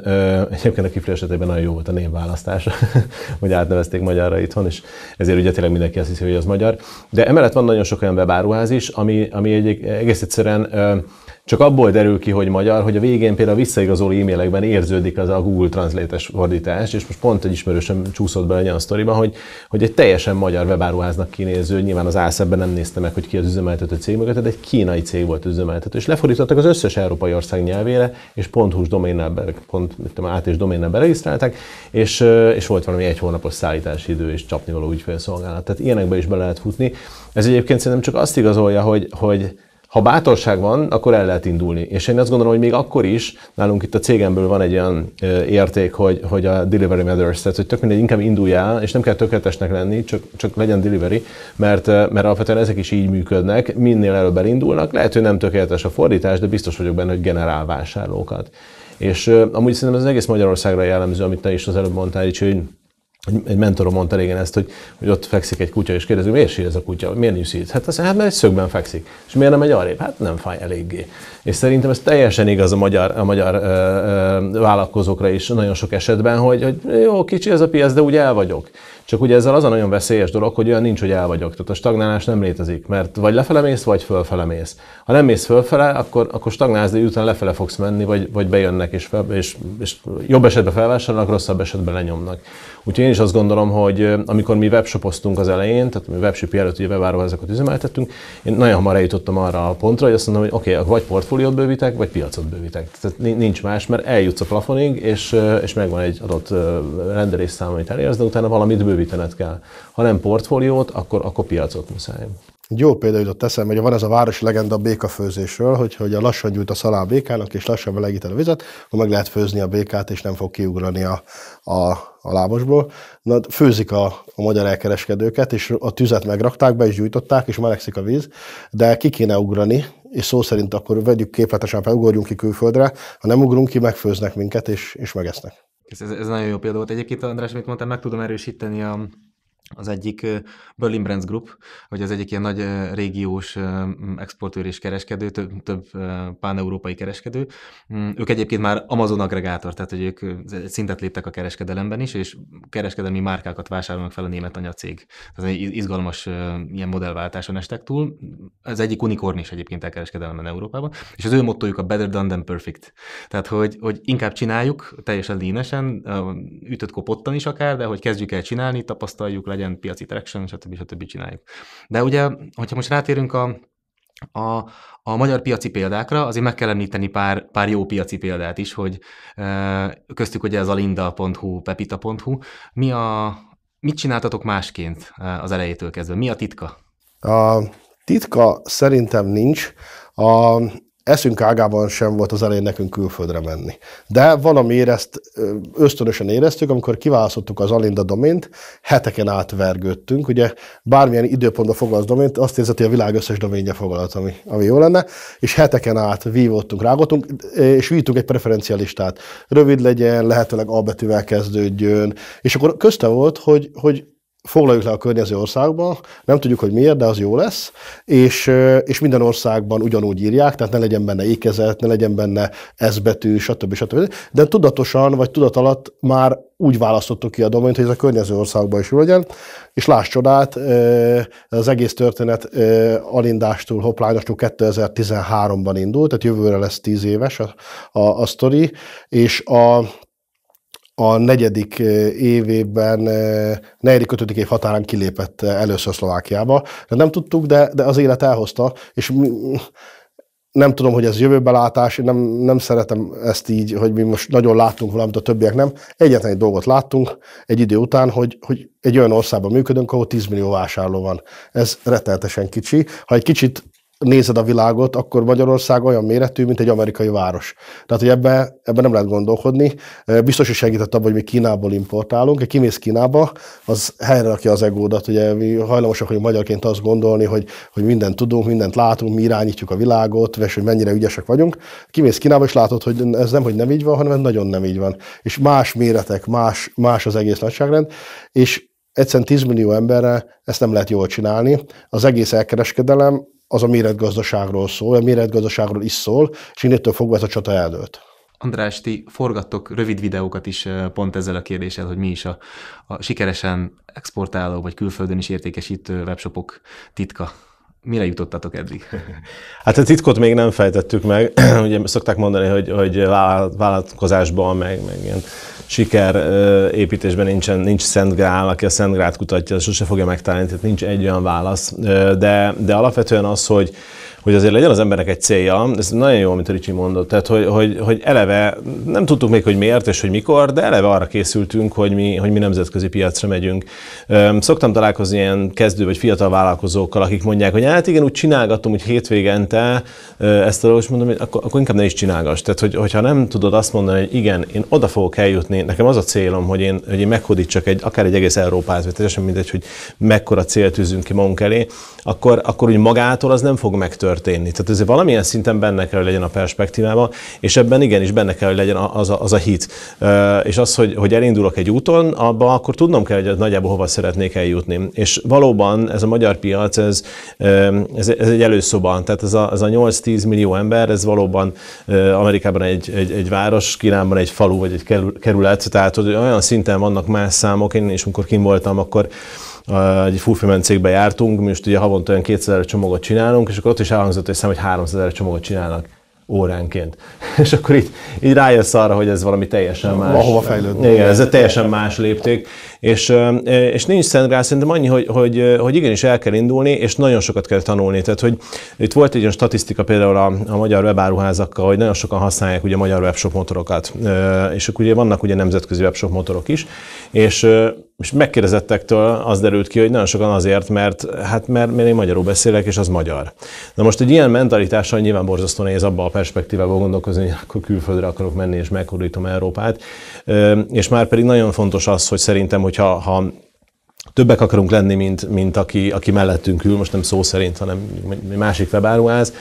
egyébként a kifli esetében nagyon jó volt a névválasztás, hogy átnevezték magyarra itthon, és ezért ugye tényleg mindenki azt hiszi, hogy az magyar. De emellett van nagyon sok olyan webáruház is, ami, ami egy, egész egyszerűen csak abból derül ki, hogy magyar, hogy a végén például visszaigazoló e-mailekben érződik az a Google Translate-es fordítás, és most pont egy ismerősöm csúszott be egy olyan sztoriba, hogy, hogy egy teljesen magyar webáruháznak kinéző, nyilván az ászebben nem nézte meg, hogy ki az üzemeltető cég mögött, de egy kínai cég volt az üzemeltető, és lefordítottak az összes európai ország nyelvére, és pont hús doménnel, pont tudom, át és doménnel beregisztrálták, és, és volt valami egy hónapos szállítási idő és csapnivaló ügyfélszolgálat. Tehát ilyenekbe is be lehet futni. Ez egyébként szerintem csak azt igazolja, hogy, hogy ha bátorság van, akkor el lehet indulni. És én azt gondolom, hogy még akkor is, nálunk itt a cégemből van egy olyan érték, hogy, hogy a delivery matters, tehát hogy tök mindegy, inkább indulj el, és nem kell tökéletesnek lenni, csak, csak legyen delivery, mert, mert alapvetően ezek is így működnek, minél előbb elindulnak, lehet, hogy nem tökéletes a fordítás, de biztos vagyok benne, hogy generál vásárlókat. És amúgy szerintem ez az egész Magyarországra jellemző, amit te is az előbb mondtál, így, hogy egy mentorom mondta régen ezt, hogy, hogy ott fekszik egy kutya, és kérdezik, miért sír ez a kutya, miért nincs szív? Hát azt mondja, hát mert egy szögben fekszik. És miért nem egy arrébb? Hát nem fáj eléggé. És szerintem ez teljesen igaz a magyar, a magyar ö, ö, vállalkozókra is nagyon sok esetben, hogy, hogy jó, kicsi ez a piac, de úgy el vagyok. Csak ugye ezzel az a nagyon veszélyes dolog, hogy olyan nincs, hogy el vagyok. Tehát a stagnálás nem létezik, mert vagy lefele mész, vagy fölfele mész. Ha nem mész fölfele, akkor, akkor stagnálsz, de utána lefele fogsz menni, vagy, vagy bejönnek, és, fel, és, és jobb esetben felvásárolnak, rosszabb esetben lenyomnak. Úgyhogy én is azt gondolom, hogy amikor mi webshopoztunk az elején, tehát mi webshopi előtt ugye ezeket üzemeltettünk, én nagyon hamar eljutottam arra a pontra, hogy azt mondom, hogy oké, okay, vagy portfóliót bővítek, vagy piacot bővítek. Tehát nincs más, mert eljutsz a plafonig, és, és megvan egy adott rendelésszám, amit elérsz, de utána valamit bővítened kell. Ha nem portfóliót, akkor, akkor piacot muszáj. Egy jó példa jutott eszembe, hogy van ez a városi legenda a békafőzésről, hogy, hogy a lassan gyújt a szalá a békának, és lassan melegíted a vizet, akkor meg lehet főzni a békát, és nem fog kiugrani a, a, a lábosból. Na, főzik a, a magyar elkereskedőket, és a tüzet megrakták be, és gyújtották, és melegszik a víz, de ki kéne ugrani, és szó szerint akkor vegyük képletesen fel, ugorjunk ki külföldre, ha nem ugrunk ki, megfőznek minket, és, és megesznek. Ez, ez, ez nagyon jó példa volt egyébként, András, amit mondtam, meg tudom erősíteni a, az egyik Berlin Brands Group, hogy az egyik ilyen nagy régiós exportőr és kereskedő, több, több pán-európai kereskedő. Mm, ők egyébként már Amazon agregátor, tehát hogy ők szintet léptek a kereskedelemben is, és kereskedelmi márkákat vásárolnak fel a német anyacég. Ez egy izgalmas ilyen modellváltáson estek túl. Az egyik unikorn is egyébként a kereskedelemben Európában, és az ő mottojuk a Better Done Than Perfect. Tehát, hogy, hogy inkább csináljuk teljesen línesen, ütött kopottan is akár, de hogy kezdjük el csinálni, tapasztaljuk, legyen piaci traction, stb. stb. csináljuk. De ugye, hogyha most rátérünk a a, a magyar piaci példákra azért meg kell említeni pár, pár jó piaci példát is, hogy e, köztük ugye ez a linda.hu, pepita.hu. Mi a, mit csináltatok másként e, az elejétől kezdve? Mi a titka? A titka szerintem nincs. A, eszünk ágában sem volt az elején nekünk külföldre menni. De valamiért ezt ösztönösen éreztük, amikor kiválasztottuk az Alinda domént, heteken át vergődtünk, ugye bármilyen időpontban az domént, azt érzett, hogy a világ összes doménje foglalt, ami, ami jó lenne, és heteken át vívottunk, rágottunk, és vívtunk egy preferencialistát. Rövid legyen, lehetőleg albetűvel kezdődjön, és akkor közte volt, hogy, hogy foglaljuk le a környező országba, nem tudjuk, hogy miért, de az jó lesz, és, és minden országban ugyanúgy írják, tehát ne legyen benne ékezet, ne legyen benne ez betű, stb. stb. De tudatosan vagy tudat alatt már úgy választottuk ki a domaint, hogy ez a környező országban is jó legyen, és láss csodát, az egész történet alindástól, hoplányostól 2013-ban indult, tehát jövőre lesz 10 éves a, a, a sztori, és a a negyedik eh, évében, eh, negyedik, ötödik év határán kilépett eh, először Szlovákiába. De nem tudtuk, de, de az élet elhozta, és mi, nem tudom, hogy ez jövőbelátás, nem, nem szeretem ezt így, hogy mi most nagyon láttunk valamit, a többiek nem. Egyetlen egy dolgot láttunk egy idő után, hogy, hogy egy olyan országban működünk, ahol 10 millió vásárló van. Ez retteltesen kicsi. Ha egy kicsit nézed a világot, akkor Magyarország olyan méretű, mint egy amerikai város. Tehát, hogy ebben ebbe nem lehet gondolkodni. Biztos, hogy segített abban, hogy mi Kínából importálunk. Egy kimész Kínába, az helyre rakja az egódat. Ugye mi hajlamosak vagyunk magyarként azt gondolni, hogy, hogy mindent tudunk, mindent látunk, mi irányítjuk a világot, és hogy mennyire ügyesek vagyunk. Kimész Kínába, és látod, hogy ez nem, hogy nem így van, hanem ez nagyon nem így van. És más méretek, más, más az egész nagyságrend. És egyszerűen 10 millió emberre ezt nem lehet jól csinálni. Az egész elkereskedelem az a méretgazdaságról szól, a méretgazdaságról is szól, és innentől fogva ez a csata eldőlt. András, ti forgattok rövid videókat is eh, pont ezzel a kérdéssel, hogy mi is a, a sikeresen exportáló vagy külföldön is értékesítő webshopok titka mire jutottatok eddig? Hát a titkot még nem fejtettük meg. Ugye szokták mondani, hogy, hogy vállalkozásban, meg, meg ilyen siker építésben nincsen, nincs Szent Grál, aki a Szent Grált kutatja, sose fogja megtalálni, tehát nincs egy olyan válasz. De, de alapvetően az, hogy hogy azért legyen az embernek egy célja, ez nagyon jó, amit Ricsi mondott, tehát hogy, hogy, hogy eleve nem tudtuk még, hogy miért és hogy mikor, de eleve arra készültünk, hogy mi, hogy mi nemzetközi piacra megyünk. Szoktam találkozni ilyen kezdő vagy fiatal vállalkozókkal, akik mondják, hogy hát igen, úgy csinálgatom, hogy hétvégente ezt a dolgot, mondom, hogy akkor, akkor inkább ne is csinálgass. Tehát, hogy, hogyha nem tudod azt mondani, hogy igen, én oda fogok eljutni, nekem az a célom, hogy én, hogy én meghódítsak egy, akár egy egész Európát, vagy teljesen mindegy, hogy mekkora célt tűzünk ki magunk elé, akkor, akkor úgy magától az nem fog megtörténni történni. Tehát ezért valamilyen szinten benne kell, hogy legyen a perspektívában, és ebben igenis benne kell, hogy legyen az a, az a hit. És az, hogy, hogy elindulok egy úton, abba akkor tudnom kell, hogy nagyjából hova szeretnék eljutni. És valóban ez a magyar piac, ez, ez, ez egy előszoban. Tehát ez a, ez a 8-10 millió ember, ez valóban Amerikában egy, egy, egy város, Kínában egy falu vagy egy kerület, tehát hogy olyan szinten vannak más számok, én is amikor kim voltam, akkor egy fulfillment cégbe jártunk, mi most ugye havonta olyan 2000 csomagot csinálunk, és akkor ott is elhangzott egy szám, hogy 3000 csomagot csinálnak óránként. És akkor így, így rájössz arra, hogy ez valami teljesen más. Ahova fejlődni. Igen, ez egy teljesen más lépték. És, és nincs szent grál, szerintem annyi, hogy, hogy, hogy igenis el kell indulni, és nagyon sokat kell tanulni. Tehát, hogy itt volt egy olyan statisztika például a, a magyar webáruházakkal, hogy nagyon sokan használják ugye a magyar webshop motorokat, és akkor ugye vannak ugye nemzetközi webshop motorok is, és és megkérdezettektől az derült ki, hogy nagyon sokan azért, mert hát mert, mert én magyarul beszélek, és az magyar. Na most egy ilyen mentalitással nyilván borzasztó nehéz abba a perspektívából gondolkozni, hogy akkor külföldre akarok menni, és meghódítom Európát. És már pedig nagyon fontos az, hogy szerintem, hogyha ha többek akarunk lenni, mint, mint aki, aki mellettünk ül, most nem szó szerint, hanem egy másik webáruház,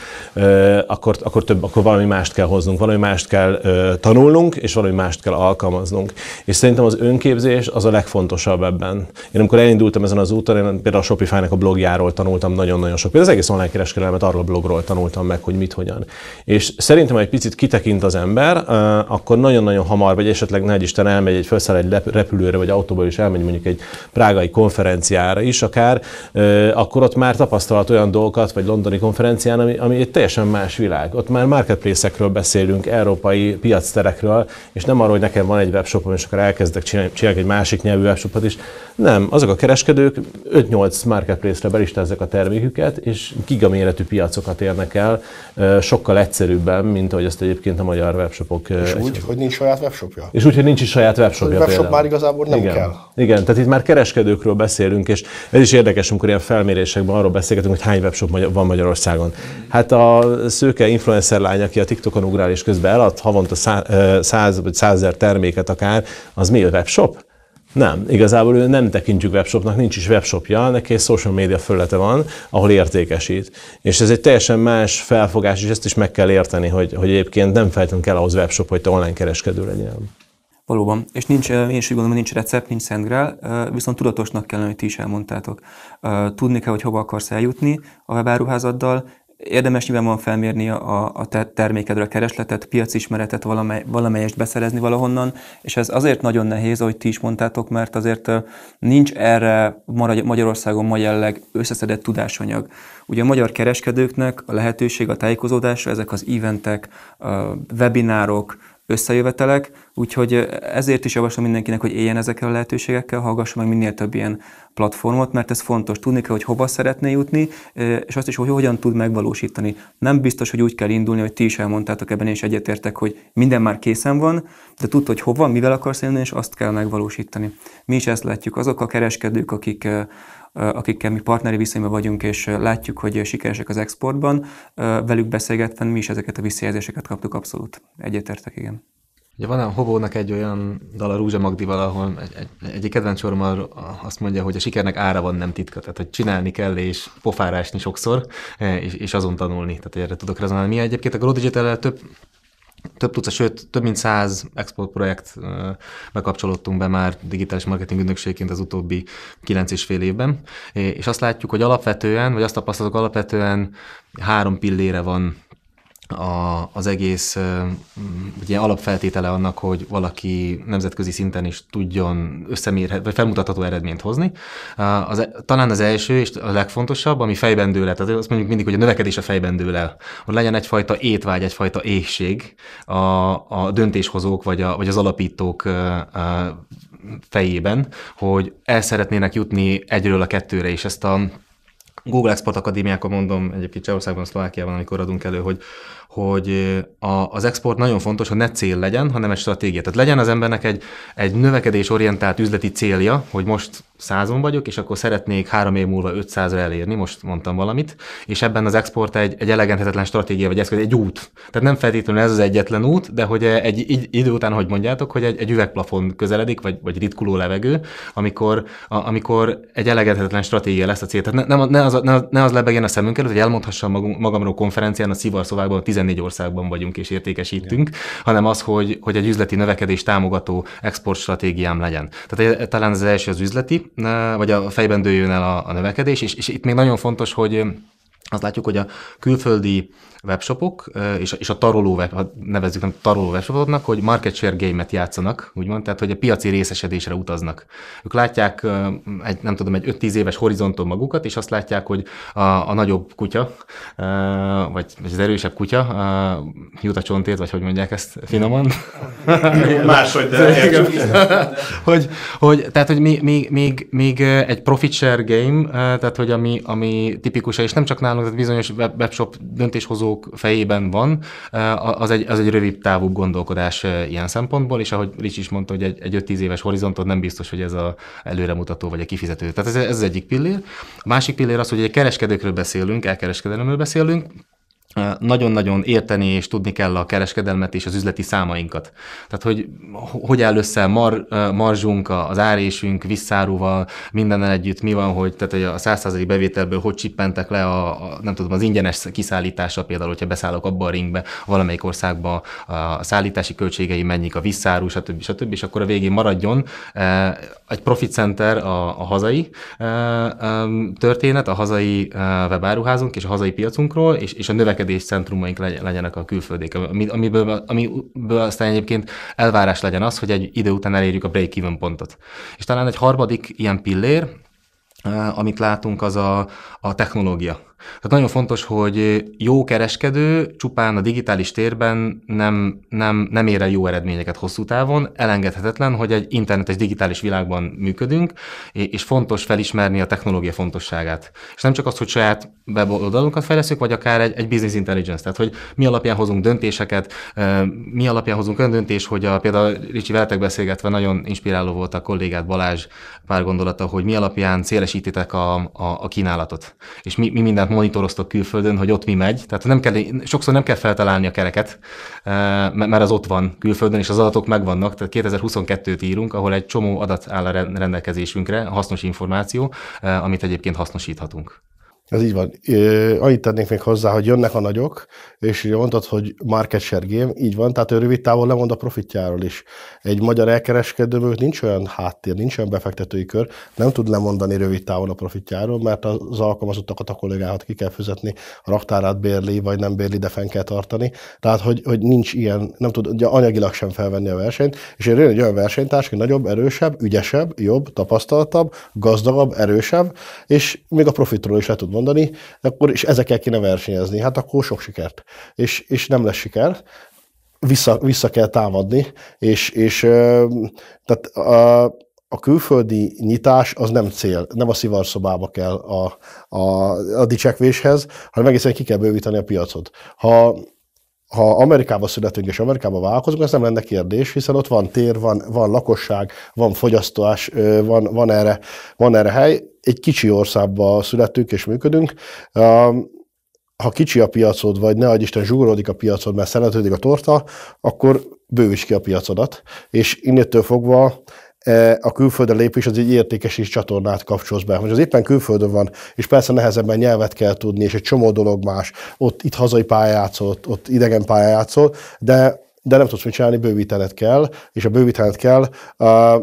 akkor, akkor, több, akkor valami mást kell hoznunk, valami mást kell tanulnunk, és valami mást kell alkalmaznunk. És szerintem az önképzés az a legfontosabb ebben. Én amikor elindultam ezen az úton, én például a shopify a blogjáról tanultam nagyon-nagyon sok. Például az egész online kereskedelmet arról a blogról tanultam meg, hogy mit, hogyan. És szerintem, ha egy picit kitekint az ember, akkor nagyon-nagyon hamar, vagy esetleg nagy Isten elmegy, egy felszáll egy repülőre, vagy autóból, is elmegy mondjuk egy prágai kon- konferenciára is akár, akkor ott már tapasztalt olyan dolgokat, vagy londoni konferencián, ami, ami egy teljesen más világ. Ott már marketplace-ekről beszélünk, európai piacterekről, és nem arról, hogy nekem van egy webshopom, és akkor elkezdek csinálni, csinálni egy másik nyelvű webshopot is. Nem, azok a kereskedők 5-8 marketplace-re belistázzák a terméküket, és gigaméretű piacokat érnek el, sokkal egyszerűbben, mint ahogy ezt egyébként a magyar webshopok. És úgy, hogy nincs saját webshopja. És úgy, hogy nincs is saját webshopja. A webshop például. már igazából nem Igen. kell. Igen, tehát itt már kereskedőkről beszélünk, és ez is érdekes, amikor ilyen felmérésekben arról beszélgetünk, hogy hány webshop van Magyarországon. Hát a szőke influencer lány, aki a TikTokon ugrál és közben elad havonta 100 vagy 100 ezer terméket akár, az mi a webshop? Nem, igazából ő nem tekintjük webshopnak, nincs is webshopja, neki egy social media fölete van, ahol értékesít. És ez egy teljesen más felfogás, és ezt is meg kell érteni, hogy, hogy egyébként nem feltétlenül kell ahhoz webshop, hogy te online kereskedő legyél. Valóban, és nincs, én is úgy gondolom, nincs recept, nincs szentgrál, viszont tudatosnak kellene, hogy ti is elmondtátok. Tudni kell, hogy hova akarsz eljutni a webáruházaddal, érdemes van felmérni a, a te termékedre a keresletet, piacismeretet, valamely, valamelyest beszerezni valahonnan, és ez azért nagyon nehéz, ahogy ti is mondtátok, mert azért nincs erre Magyarországon ma jelleg összeszedett tudásanyag. Ugye a magyar kereskedőknek a lehetőség a tájékozódásra, ezek az eventek, webinárok, összejövetelek, úgyhogy ezért is javaslom mindenkinek, hogy éljen ezekkel a lehetőségekkel, hallgasson meg minél több ilyen platformot, mert ez fontos. Tudni kell, hogy hova szeretné jutni, és azt is, hogy hogyan tud megvalósítani. Nem biztos, hogy úgy kell indulni, hogy ti is elmondtátok ebben, és egyetértek, hogy minden már készen van, de tudd, hogy hova, mivel akarsz élni, és azt kell megvalósítani. Mi is ezt látjuk. Azok a kereskedők, akik akikkel mi partneri viszonyban vagyunk, és látjuk, hogy sikeresek az exportban, velük beszélgetve mi is ezeket a visszajelzéseket kaptuk abszolút. Egyetértek, igen. Ugye van a Hobónak egy olyan dal a Rúzsa Magdival, ahol egy, egy, egy kedvenc azt mondja, hogy a sikernek ára van, nem titka. Tehát, hogy csinálni kell és pofárásni sokszor, e, és, és azon tanulni. Tehát erre tudok rezonálni. Mi egyébként a Grow digital több több tucat, sőt, több mint száz export projekt bekapcsolódtunk be már digitális marketing ügynökségként az utóbbi kilenc és fél évben, és azt látjuk, hogy alapvetően, vagy azt tapasztalok, alapvetően három pillére van a, az egész ugye alapfeltétele annak, hogy valaki nemzetközi szinten is tudjon összemérhet, vagy felmutatható eredményt hozni. Az, e, talán az első és a legfontosabb, ami fejben dől el, azt mondjuk mindig, hogy a növekedés a fejben dől el, hogy legyen egyfajta étvágy, egyfajta éhség a, a döntéshozók vagy, a, vagy az alapítók a, fejében, hogy el szeretnének jutni egyről a kettőre, és ezt a Google Export Akadémiákon mondom, egyébként Csehországban, Szlovákiában, amikor adunk elő, hogy hogy a, az export nagyon fontos, hogy ne cél legyen, hanem egy stratégia. Tehát legyen az embernek egy, egy növekedésorientált üzleti célja, hogy most százon vagyok, és akkor szeretnék három év múlva 500-ra elérni, most mondtam valamit, és ebben az export egy, egy elegenthetetlen stratégia vagy eszköz, egy út. Tehát nem feltétlenül ez az egyetlen út, de hogy egy idő után, hogy mondjátok, hogy egy, egy üvegplafon közeledik, vagy, vagy ritkuló levegő, amikor, a, amikor egy elegenthetetlen stratégia lesz a cél. Tehát ne, ne, az, ne, az, ne az lebegjen a szemünk előtt, hogy elmondhassam magamról konferencián a Szivarszlovákban 15 14 országban vagyunk és értékesítünk, Igen. hanem az, hogy, hogy egy üzleti növekedés támogató exportstratégiám legyen. Tehát talán az első az üzleti, vagy a fejben dőljön el a, a növekedés, és, és itt még nagyon fontos, hogy azt látjuk, hogy a külföldi webshopok, és a, és a taroló, web, nevezzük nem taroló webshopoknak, hogy market share game-et játszanak, úgymond, tehát hogy a piaci részesedésre utaznak. Ők látják egy, nem tudom, egy 5-10 éves horizonton magukat, és azt látják, hogy a, a nagyobb kutya, vagy, az erősebb kutya, jut a csontért, vagy hogy mondják ezt finoman. Máshogy, de, de szóval, hogy, hogy, tehát, hogy még, még, még, még egy profit share game, tehát, hogy ami, ami tipikus, és nem csak nálunk, tehát bizonyos webshop döntéshozó alkotók fejében van, az egy, az egy rövid távú gondolkodás ilyen szempontból, és ahogy Rics is mondta, hogy egy, egy 5-10 éves horizontot nem biztos, hogy ez a előremutató vagy a kifizető. Tehát ez, ez az egyik pillér. A másik pillér az, hogy egy kereskedőkről beszélünk, elkereskedelemről beszélünk, nagyon-nagyon érteni és tudni kell a kereskedelmet és az üzleti számainkat. Tehát, hogy hogy áll össze mar, marzsunk, az árésünk, visszáróval, mindennel együtt mi van, hogy, tehát, hogy a 100% bevételből hogy csippentek le a, a, nem tudom, az ingyenes kiszállítása, például, hogyha beszállok abba a ringbe, valamelyik országba a szállítási költségei mennyik, a visszáru, stb. stb. és akkor a végén maradjon egy profit center a, a hazai történet, a hazai webáruházunk és a hazai piacunkról, és, és a növekedés kereskedés centrumaink legyenek a külföldiek, amiből, amiből aztán egyébként elvárás legyen az, hogy egy idő után elérjük a break-even pontot. És talán egy harmadik ilyen pillér, eh, amit látunk, az a, a technológia. Tehát nagyon fontos, hogy jó kereskedő csupán a digitális térben nem, nem, nem ér el jó eredményeket hosszú távon, elengedhetetlen, hogy egy internetes digitális világban működünk, és fontos felismerni a technológia fontosságát. És nem csak az, hogy saját weboldalunkat fejleszünk, vagy akár egy, egy business intelligence, tehát hogy mi alapján hozunk döntéseket, mi alapján hozunk olyan döntés, hogy a, például Ricsi veletek beszélgetve nagyon inspiráló volt a kollégát Balázs pár gondolata, hogy mi alapján szélesítitek a, a, a kínálatot, és mi, mi minden mindent monitoroztok külföldön, hogy ott mi megy. Tehát nem kell, sokszor nem kell feltalálni a kereket, eh, mert az ott van külföldön, és az adatok megvannak. Tehát 2022-t írunk, ahol egy csomó adat áll a rendelkezésünkre, hasznos információ, eh, amit egyébként hasznosíthatunk. Ez így van. Ö, annyit tennék még hozzá, hogy jönnek a nagyok, és ugye mondtad, hogy market share game, így van, tehát ő rövid távon lemond a profitjáról is. Egy magyar elkereskedő mögött nincs olyan háttér, nincs olyan befektetői kör, nem tud lemondani rövid távon a profitjáról, mert az alkalmazottakat, a kollégákat ki kell fizetni, a raktárát bérli, vagy nem bérli, de fenn kell tartani. Tehát, hogy, hogy nincs ilyen, nem tud ugye anyagilag sem felvenni a versenyt, és jön egy olyan versenytárs, aki nagyobb, erősebb, ügyesebb, jobb, tapasztaltabb, gazdagabb, erősebb, és még a profitról is le tud mondani, akkor, és ezekkel kéne versenyezni. Hát akkor sok sikert. És, és nem lesz siker. Vissza, vissza kell támadni, és, és tehát a, a külföldi nyitás az nem cél, nem a szivarszobába kell a, a, a dicsekvéshez, hanem egészen ki kell bővíteni a piacot. Ha ha Amerikába születünk és Amerikába vállalkozunk, ez nem lenne kérdés, hiszen ott van tér, van, van lakosság, van fogyasztás, van, van, erre, van erre hely. Egy kicsi országba születünk és működünk. Ha kicsi a piacod, vagy ne Isten zsugorodik a piacod, mert szeretődik a torta, akkor bővíts ki a piacodat. És innétől fogva E, a külföldre lépés az egy is csatornát kapcsolsz be. Hogy az éppen külföldön van, és persze nehezebben nyelvet kell tudni, és egy csomó dolog más. Ott itt hazai pályán ott idegen pályán de, de nem tudsz mit csinálni, bővítened kell, és a bővítened kell, uh,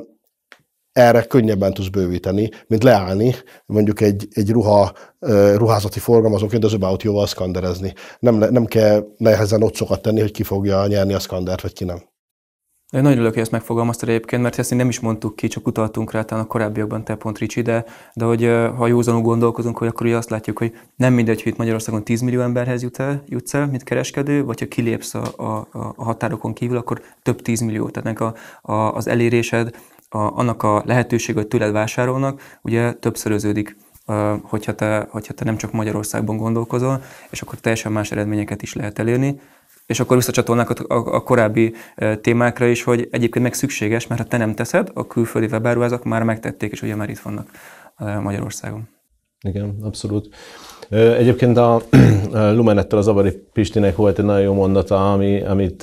erre könnyebben tudsz bővíteni, mint leállni, mondjuk egy, egy ruha, e, ruházati forgalmazóként az about jóval szkanderezni. Nem, nem kell nehezen ott tenni, hogy ki fogja nyerni a szkandert, vagy ki nem. De nagyon örülök, hogy ezt megfogalmaztad egyébként, mert ezt nem is mondtuk ki, csak utaltunk rá talán a korábbiakban te pont Ricsi, de, de hogy ha józanul gondolkozunk, hogy akkor ugye azt látjuk, hogy nem mindegy, hogy itt Magyarországon 10 millió emberhez jut el, jutsz el, mint kereskedő, vagy ha kilépsz a, a, a határokon kívül, akkor több 10 millió. Tehát ennek a, a, az elérésed, a, annak a lehetőség, hogy tőled vásárolnak, ugye többszöröződik hogyha te, hogyha te nem csak Magyarországban gondolkozol, és akkor teljesen más eredményeket is lehet elérni. És akkor visszacsatolnák a, a, a korábbi témákra is, hogy egyébként meg szükséges, mert ha te nem teszed, a külföldi webáruházak már megtették, és ugye már itt vannak Magyarországon. Igen, abszolút. Egyébként a Lumenettől az Avari Pistinek volt egy nagyon jó mondata, ami, amit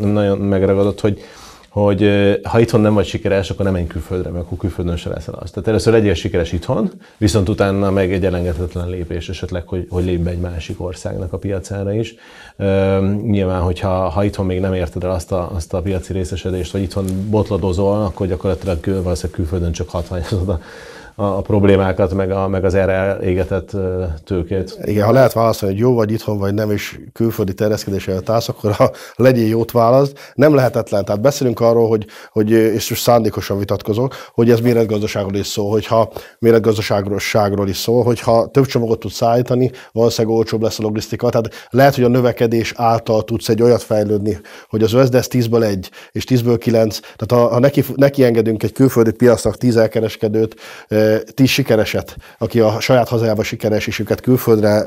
nagyon megragadott, hogy hogy ha itthon nem vagy sikeres, akkor nem menj külföldre, mert akkor külföldön se leszel az. Tehát először legyél sikeres itthon, viszont utána meg egy elengedhetetlen lépés esetleg, hogy, hogy lépj be egy másik országnak a piacára is. Üm, nyilván, hogyha ha itthon még nem érted el azt a, azt a piaci részesedést, vagy itthon botladozol, akkor gyakorlatilag valószínűleg külföldön csak hatványozod a a, a problémákat, meg, a, meg az erre égetett tőkét. Igen, ha lehet válaszolni, hogy jó vagy itthon, vagy nem, és külföldi terjeszkedés a állsz, akkor ha legyél jót választ. Nem lehetetlen. Tehát beszélünk arról, hogy, hogy és most szándékosan vitatkozok, hogy ez méretgazdaságról is szól, hogyha méretgazdaságról is szól, hogyha több csomagot tudsz szállítani, valószínűleg olcsóbb lesz a logisztika. Tehát lehet, hogy a növekedés által tudsz egy olyat fejlődni, hogy az vesz, de ez 10-ből 1 és 10-ből 9. Tehát ha, ha neki, neki engedünk egy külföldi piacnak 10 elkereskedőt, ti sikereset, aki a saját hazájába sikeres, és őket külföldre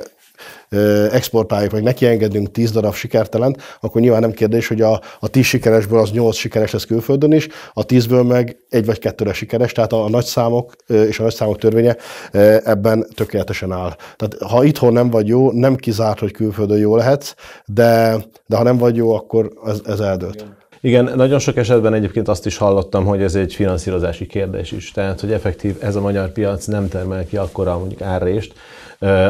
exportáljuk, vagy engedünk 10 darab sikertelent, akkor nyilván nem kérdés, hogy a, a 10 sikeresből az 8 sikeres lesz külföldön is, a 10-ből meg egy vagy kettőre sikeres, tehát a, a nagy számok és a nagy számok törvénye ebben tökéletesen áll. Tehát ha itthon nem vagy jó, nem kizárt, hogy külföldön jó lehetsz, de, de ha nem vagy jó, akkor ez, ez eldőlt. Igen. Igen, nagyon sok esetben egyébként azt is hallottam, hogy ez egy finanszírozási kérdés is. Tehát, hogy effektív ez a magyar piac nem termel ki akkora mondjuk árrést,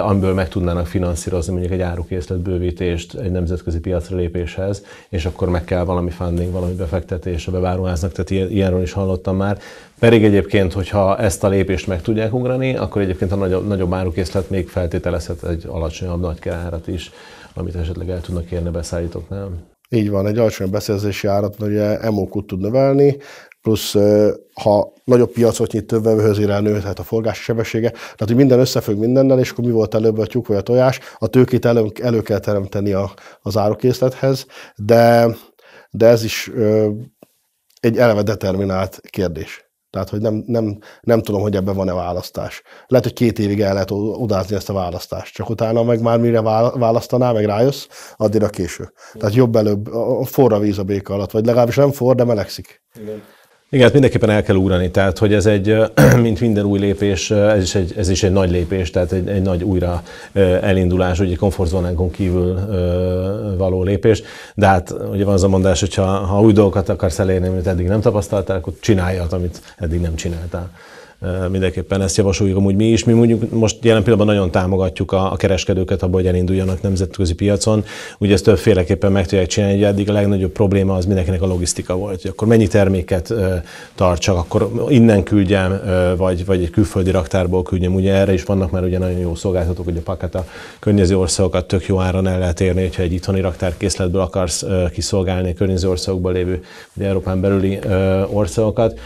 amiből meg tudnának finanszírozni mondjuk egy árukészlet bővítést egy nemzetközi piacra lépéshez, és akkor meg kell valami funding, valami befektetés a beváruháznak, tehát ilyenről is hallottam már. Pedig egyébként, hogyha ezt a lépést meg tudják ugrani, akkor egyébként a nagyobb, nagyobb árukészlet még feltételezhet egy alacsonyabb nagykerárat is, amit esetleg el tudnak érni beszállítóknál. Így van, egy alacsony beszerzési árat ugye emókút tud növelni, plusz ha nagyobb piacot nyit több vevőhöz irány tehát a forgási sebessége. Tehát, hogy minden összefügg mindennel, és akkor mi volt előbb a tyúk vagy a tojás, a tőkét elő, elő kell teremteni a, az árukészlethez, de, de ez is ö, egy eleve determinált kérdés. Tehát, hogy nem, nem, nem tudom, hogy ebben van-e választás. Lehet, hogy két évig el lehet odázni ezt a választást, csak utána meg már mire választanál, meg rájössz, a késő. Tehát jobb előbb, forra víz a béka alatt, vagy legalábbis nem forr, de melegszik. Igen. Igen, hát mindenképpen el kell ugrani, tehát hogy ez egy, mint minden új lépés, ez is egy, ez is egy nagy lépés, tehát egy, egy nagy újra elindulás, ugye komfortzónánkon kívül való lépés, de hát ugye van az a mondás, hogy ha, ha új dolgokat akarsz elérni, amit eddig nem tapasztaltál, akkor csináljad, amit eddig nem csináltál mindenképpen ezt javasoljuk amúgy mi is. Mi mondjuk most jelen pillanatban nagyon támogatjuk a, a kereskedőket abban, hogy elinduljanak nemzetközi piacon. Ugye ezt többféleképpen meg tudják csinálni, hogy eddig a legnagyobb probléma az mindenkinek a logisztika volt, hogy akkor mennyi terméket tartsak, akkor innen küldjem, vagy, vagy egy külföldi raktárból küldjem. Ugye erre is vannak már ugye nagyon jó szolgáltatók, hogy a pakát a környező országokat tök jó áron el lehet érni, hogyha egy itthoni raktárkészletből akarsz kiszolgálni a környező országokban lévő, ugye Európán belüli országokat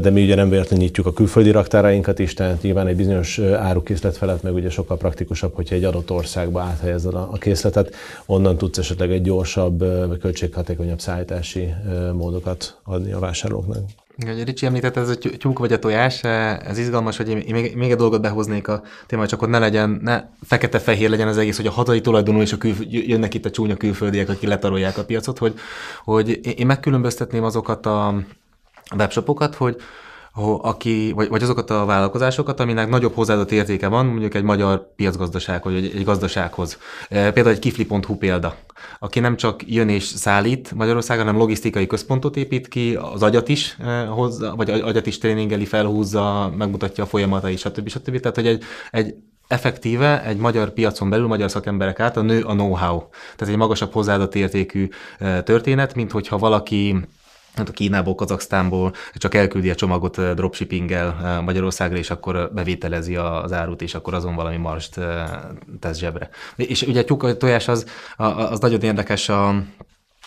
de mi ugye nem véletlenül nyitjuk a külföldi raktárainkat is, tehát nyilván egy bizonyos árukészlet felett meg ugye sokkal praktikusabb, hogyha egy adott országba áthelyezed a készletet, onnan tudsz esetleg egy gyorsabb, költséghatékonyabb szállítási módokat adni a vásárlóknak. Ugye Ricsi említette, ez a tyúk vagy a tojás, e, ez izgalmas, hogy én még, még egy dolgot behoznék a témára, csak hogy ne legyen, ne fekete-fehér legyen az egész, hogy a hatai tulajdonú és a külf- jönnek itt a csúnya külföldiek, akik letarolják a piacot, hogy, hogy én megkülönböztetném azokat a webshopokat, hogy aki, vagy, vagy azokat a vállalkozásokat, aminek nagyobb hozzáadott értéke van, mondjuk egy magyar piacgazdasághoz, vagy egy, egy gazdasághoz. E, például egy kifli.hu példa, aki nem csak jön és szállít Magyarországon, hanem logisztikai központot épít ki, az agyat is e, hozza, vagy agyat is tréningeli, felhúzza, megmutatja a folyamatait, stb. stb. Tehát, hogy egy, egy effektíve egy magyar piacon belül, magyar szakemberek által nő a know-how. Tehát egy magasabb hozzáadott értékű e, történet, mint hogyha valaki Hát a Kínából, Kazaksztánból csak elküldi a csomagot eh, dropshippinggel eh, Magyarországra, és akkor eh, bevételezi az árut, és akkor azon valami marst tesz zsebre. És ugye a tojás az, az nagyon érdekes a,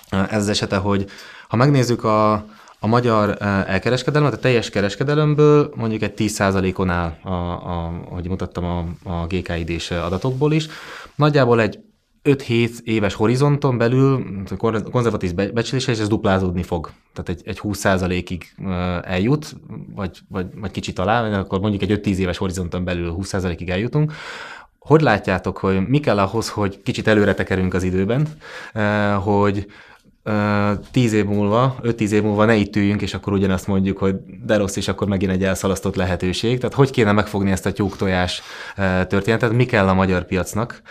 ez az esete, hogy ha megnézzük a, a magyar elkereskedelmet, a teljes kereskedelemből mondjuk egy 10%-on áll, a, a, ahogy mutattam a, a GKID-s adatokból is. Nagyjából egy 5-7 éves horizonton belül, a konzervatív becslése, és ez duplázódni fog. Tehát egy, egy 20%-ig eljut, vagy, vagy, vagy kicsit alá, akkor mondjuk egy 5-10 éves horizonton belül 20%-ig eljutunk. Hogy látjátok, hogy mi kell ahhoz, hogy kicsit előre tekerünk az időben, hogy, tíz év múlva, öt-tíz év múlva ne itt üljünk, és akkor ugyanazt mondjuk, hogy de rossz, és akkor megint egy elszalasztott lehetőség. Tehát hogy kéne megfogni ezt a tojás történetet? Mi kell a magyar piacnak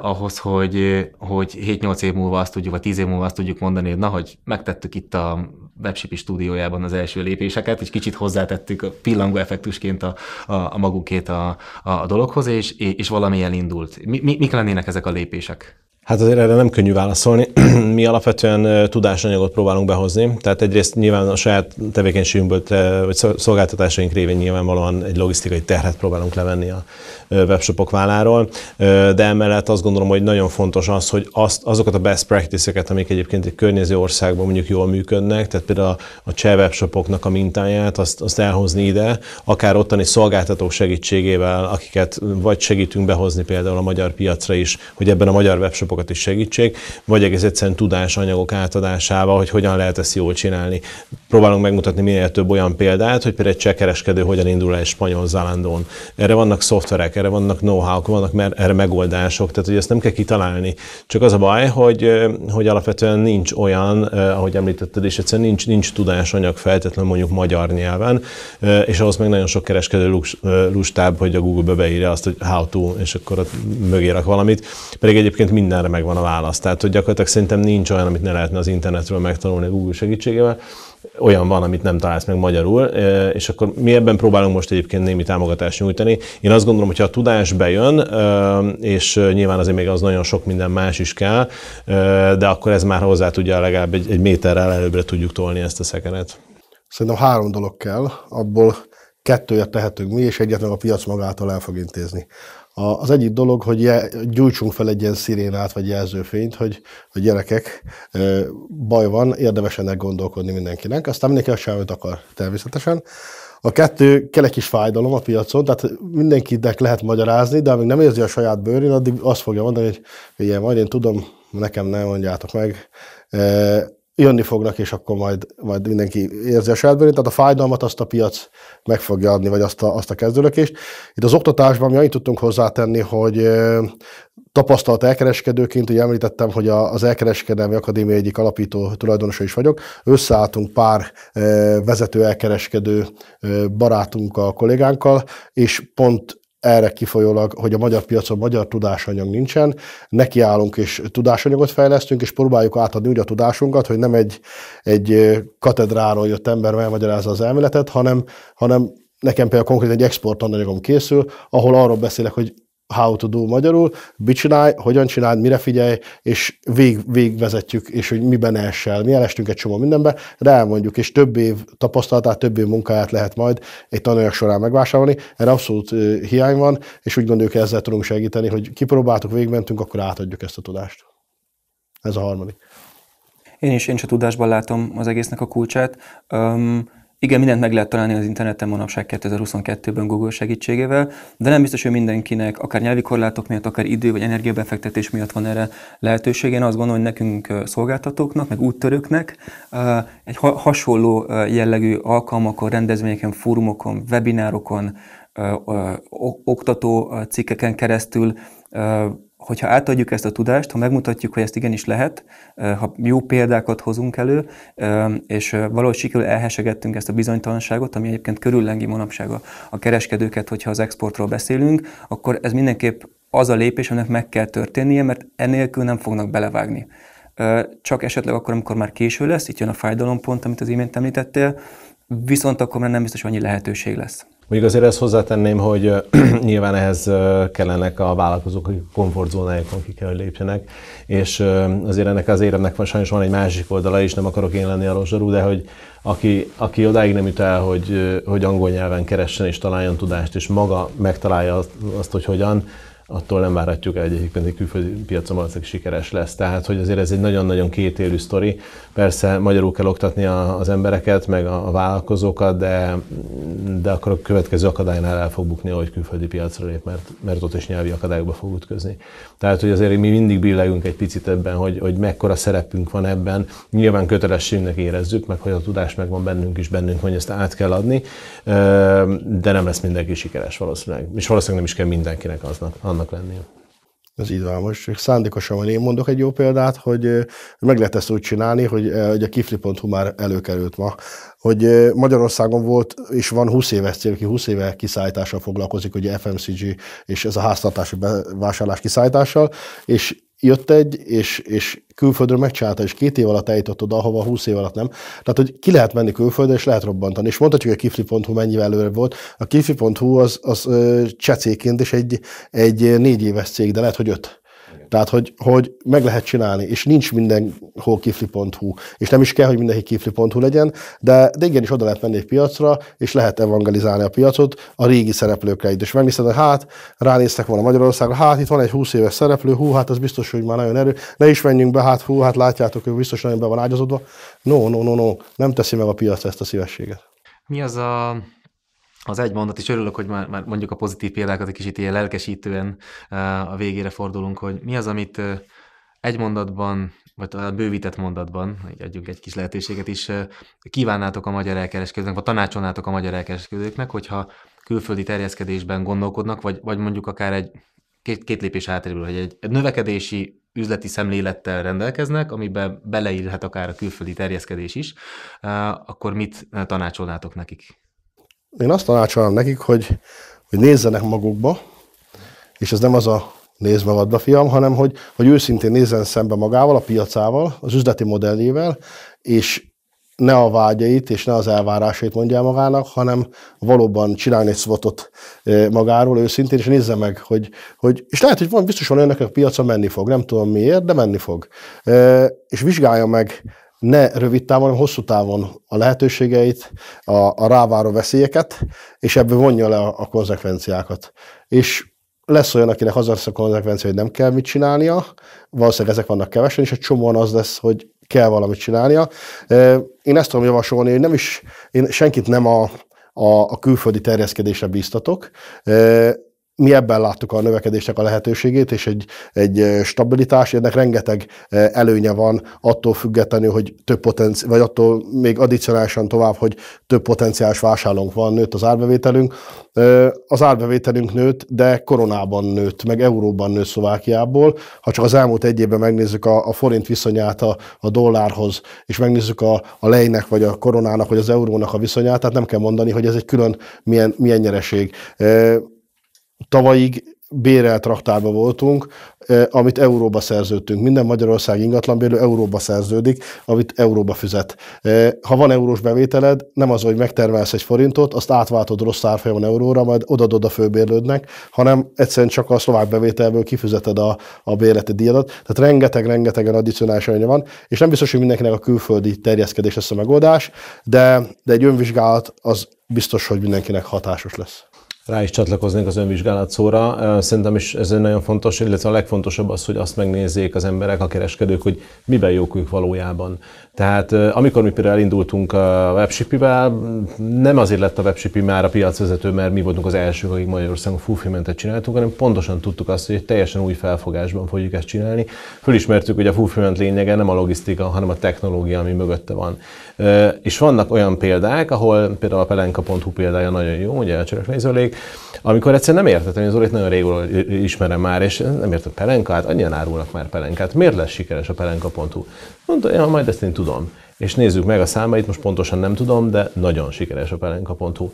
ahhoz, hogy, hogy 7-8 év múlva azt tudjuk, vagy 10 év múlva azt tudjuk mondani, hogy na, hogy megtettük itt a webshipi stúdiójában az első lépéseket, és kicsit hozzátettük a pillangó effektusként a, a, a magukét a, a dologhoz, és, és valami elindult. Mi, mi, mik lennének ezek a lépések? Hát azért erre nem könnyű válaszolni. Mi alapvetően tudásanyagot próbálunk behozni, tehát egyrészt nyilván a saját tevékenységünkből, te, vagy szolgáltatásaink révén nyilvánvalóan egy logisztikai terhet próbálunk levenni a webshopok válláról, de emellett azt gondolom, hogy nagyon fontos az, hogy azt, azokat a best practice-eket, amik egyébként egy környező országban mondjuk jól működnek, tehát például a, a cseh webshopoknak a mintáját, azt, azt elhozni ide, akár ottani szolgáltatók segítségével, akiket vagy segítünk behozni például a magyar piacra is, hogy ebben a magyar webshopok tanácsokat is segítsék, vagy egész egyszerűen tudásanyagok átadásával, hogy hogyan lehet ezt jól csinálni. Próbálunk megmutatni minél több olyan példát, hogy például egy csekereskedő hogyan indul el egy spanyol zalandón. Erre vannak szoftverek, erre vannak know-how-k, vannak mer- erre megoldások, tehát hogy ezt nem kell kitalálni. Csak az a baj, hogy, hogy alapvetően nincs olyan, ahogy említetted és egyszerűen nincs, nincs tudásanyag feltétlenül mondjuk magyar nyelven, és ahhoz meg nagyon sok kereskedő lustább, hogy a Google-be beírja azt, hogy how to, és akkor ott mögé rak valamit. Pedig egyébként mindenre megvan a válasz. Tehát, hogy gyakorlatilag szerintem nincs olyan, amit ne lehetne az internetről megtanulni Google segítségével. Olyan van, amit nem találsz meg magyarul, és akkor mi ebben próbálunk most egyébként némi támogatást nyújtani. Én azt gondolom, hogy ha a tudás bejön, és nyilván azért még az nagyon sok minden más is kell, de akkor ez már hozzá tudja legalább egy, egy méterrel előbbre tudjuk tolni ezt a szekeret. Szerintem három dolog kell, abból kettőért tehetünk mi, és egyetlen a piac magától el fog intézni az egyik dolog, hogy gyújtsunk fel egy ilyen szirénát vagy jelzőfényt, hogy, hogy gyerekek, baj van, érdemes ennek gondolkodni mindenkinek. Aztán mindenki azt amit akar, természetesen. A kettő kell egy kis fájdalom a piacon, tehát mindenkinek lehet magyarázni, de amíg nem érzi a saját bőrén, addig azt fogja mondani, hogy igen, majd én tudom, nekem nem mondjátok meg jönni fognak, és akkor majd, majd mindenki érzi a sárberén. Tehát a fájdalmat azt a piac meg fogja adni, vagy azt a, azt a kezdőlökést. Itt az oktatásban mi annyit tudtunk hozzátenni, hogy tapasztalt elkereskedőként, ugye említettem, hogy az elkereskedelmi akadémia egyik alapító tulajdonosa is vagyok, összeálltunk pár vezető elkereskedő barátunkkal, kollégánkkal, és pont erre kifolyólag, hogy a magyar piacon magyar tudásanyag nincsen, nekiállunk és tudásanyagot fejlesztünk, és próbáljuk átadni úgy a tudásunkat, hogy nem egy, egy katedráról jött ember megmagyarázza az elméletet, hanem, hanem nekem például konkrétan egy export tananyagom készül, ahol arról beszélek, hogy how to do magyarul, mit csinálj, hogyan csináld, mire figyelj, és vég, végvezetjük, és hogy miben essel. Mi elestünk egy csomó mindenbe, de elmondjuk, és több év tapasztalatát, több év munkáját lehet majd egy tananyag során megvásárolni. Erre abszolút hiány van, és úgy gondoljuk, hogy ezzel tudunk segíteni, hogy kipróbáltuk, végmentünk, akkor átadjuk ezt a tudást. Ez a harmadik. Én is, én is a tudásban látom az egésznek a kulcsát. Um, igen, mindent meg lehet találni az interneten manapság 2022-ben Google segítségével, de nem biztos, hogy mindenkinek, akár nyelvi korlátok miatt, akár idő vagy energiabefektetés miatt van erre lehetőség. Én azt gondolom, hogy nekünk szolgáltatóknak, meg úttörőknek egy hasonló jellegű alkalmakon, rendezvényeken, fórumokon, webinárokon, oktató cikkeken keresztül hogyha átadjuk ezt a tudást, ha megmutatjuk, hogy ezt igenis lehet, ha jó példákat hozunk elő, és valahogy sikerül elhesegettünk ezt a bizonytalanságot, ami egyébként körüllengi manapság a, a kereskedőket, hogyha az exportról beszélünk, akkor ez mindenképp az a lépés, aminek meg kell történnie, mert enélkül nem fognak belevágni. Csak esetleg akkor, amikor már késő lesz, itt jön a fájdalompont, amit az imént említettél, viszont akkor már nem biztos, hogy annyi lehetőség lesz. Mondjuk azért ezt hozzátenném, hogy nyilván ehhez kellenek a vállalkozók, akik a komfortzónájukon ki kell, hogy lépjenek, és azért ennek az éremnek van, sajnos van egy másik oldala is, nem akarok én lenni a rozsarú, de hogy aki, aki odáig nem jut el, hogy, hogy angol nyelven keressen és találjon tudást, és maga megtalálja azt, hogy hogyan, attól nem várhatjuk el, hogy egyébként egy külföldi piacon valószínűleg sikeres lesz. Tehát, hogy azért ez egy nagyon-nagyon kétélű sztori. Persze magyarul kell oktatni a, az embereket, meg a, a vállalkozókat, de, de akkor a következő akadálynál el fog bukni, ahogy külföldi piacra lép, mert, mert ott is nyelvi akadályokba fog ütközni. Tehát, hogy azért mi mindig billegünk egy picit ebben, hogy, hogy mekkora szerepünk van ebben. Nyilván kötelességünknek érezzük, meg hogy a tudás megvan bennünk is, bennünk, hogy ezt át kell adni, de nem lesz mindenki sikeres valószínűleg. És valószínűleg nem is kell mindenkinek aznak, annak annak lennél. Ez így van, most szándékosan van. Én mondok egy jó példát, hogy meg lehet ezt úgy csinálni, hogy ugye kifli.hu már előkerült ma, hogy Magyarországon volt és van 20 éves cél, aki 20 éve kiszállítással foglalkozik, ugye FMCG és ez a háztartási vásárlás kiszállítással, és jött egy, és, és külföldről megcsinálta, és két év alatt eljutott oda, ahova 20 év alatt nem. Tehát, hogy ki lehet menni külföldre, és lehet robbantani. És mondhatjuk, hogy a kifli.hu mennyivel előre volt. A kifli.hu az, az csecéként is egy, egy négy éves cég, de lehet, hogy öt. Tehát, hogy, hogy meg lehet csinálni, és nincs mindenhol kifli.hu, és nem is kell, hogy mindenki kifli.hu legyen, de, de igenis oda lehet menni egy piacra, és lehet evangelizálni a piacot a régi szereplőkre itt. És megnézted, hogy hát, ránéztek volna Magyarországra, hát itt van egy 20 éves szereplő, hú, hát az biztos, hogy már nagyon erő, ne is menjünk be, hát hú, hát látjátok, ő biztos nagyon be van ágyazodva. No, no, no, no, nem teszi meg a piac ezt a szívességet. Mi az a az egy mondat, és örülök, hogy már, már mondjuk a pozitív példákat egy kicsit ilyen lelkesítően eh, a végére fordulunk, hogy mi az, amit eh, egy mondatban, vagy a bővített mondatban, így adjunk egy kis lehetőséget is, eh, kívánnátok a magyar elkereskedőknek, vagy tanácsolnátok a magyar elkereskedőknek, hogyha külföldi terjeszkedésben gondolkodnak, vagy, vagy mondjuk akár egy két, két lépés hátrébből, hogy egy, egy növekedési üzleti szemlélettel rendelkeznek, amiben beleírhat akár a külföldi terjeszkedés is, akkor mit tanácsolnátok nekik? én azt tanácsolom nekik, hogy, hogy nézzenek magukba, és ez nem az a nézd magadba, fiam, hanem hogy, hogy őszintén nézzen szembe magával, a piacával, az üzleti modelljével, és ne a vágyait és ne az elvárásait mondja magának, hanem valóban csinálni egy szvotot e, magáról őszintén, és nézze meg, hogy, hogy és lehet, hogy van, biztos van önnek a piaca menni fog, nem tudom miért, de menni fog. E, és vizsgálja meg ne rövid távon, hanem hosszú távon a lehetőségeit, a, a ráváró veszélyeket, és ebből vonja le a, a konzekvenciákat. És lesz olyan, akinek az lesz a konzekvencia, hogy nem kell mit csinálnia, valószínűleg ezek vannak kevesen, és egy csomóan az lesz, hogy kell valamit csinálnia. Én ezt tudom javasolni, hogy nem is, én senkit nem a, a, a külföldi terjeszkedésre bíztatok mi ebben láttuk a növekedésnek a lehetőségét, és egy, egy stabilitás, ennek rengeteg előnye van attól függetlenül, hogy több potenci- vagy attól még addicionálisan tovább, hogy több potenciális vásárlónk van, nőtt az árbevételünk. Az árbevételünk nőtt, de koronában nőtt, meg euróban nőtt Szlovákiából. Ha csak az elmúlt egy évben megnézzük a, a forint viszonyát a, a dollárhoz, és megnézzük a, a lejnek, vagy a koronának, vagy az eurónak a viszonyát, tehát nem kell mondani, hogy ez egy külön milyen, milyen nyereség. Tavalyig bérelt raktárba voltunk, amit euróba szerződtünk. Minden Magyarország ingatlanbérlő euróba szerződik, amit euróba fizet. Ha van eurós bevételed, nem az, hogy megtermelsz egy forintot, azt átváltod rossz árfolyamon euróra, majd odadod a főbérlődnek, hanem egyszerűen csak a szlovák bevételből kifizeted a, a bérleti díjadat. Tehát rengeteg, rengetegen addicionális anyja van, és nem biztos, hogy mindenkinek a külföldi terjeszkedés lesz a megoldás, de, de egy önvizsgálat az biztos, hogy mindenkinek hatásos lesz rá is csatlakoznék az önvizsgálat szóra. Szerintem is ez nagyon fontos, illetve a legfontosabb az, hogy azt megnézzék az emberek, a kereskedők, hogy miben jók ők valójában. Tehát amikor mi például elindultunk a webshipivel, nem azért lett a webshipi már a piacvezető, mert mi voltunk az elsők, akik Magyarországon fulfillmentet csináltunk, hanem pontosan tudtuk azt, hogy egy teljesen új felfogásban fogjuk ezt csinálni. Fölismertük, hogy a fulfillment lényege nem a logisztika, hanem a technológia, ami mögötte van. És vannak olyan példák, ahol például a pelenka.hu példája nagyon jó, ugye a Csereklei amikor egyszer nem értettem, hogy Zolit nagyon régóta ismerem már, és nem értem pelenkát, annyian árulnak már pelenkát. Miért lesz sikeres a pelenka.hu? Mondta, ja, majd ezt én tudom és nézzük meg a számait, most pontosan nem tudom, de nagyon sikeres a pelenka.hu.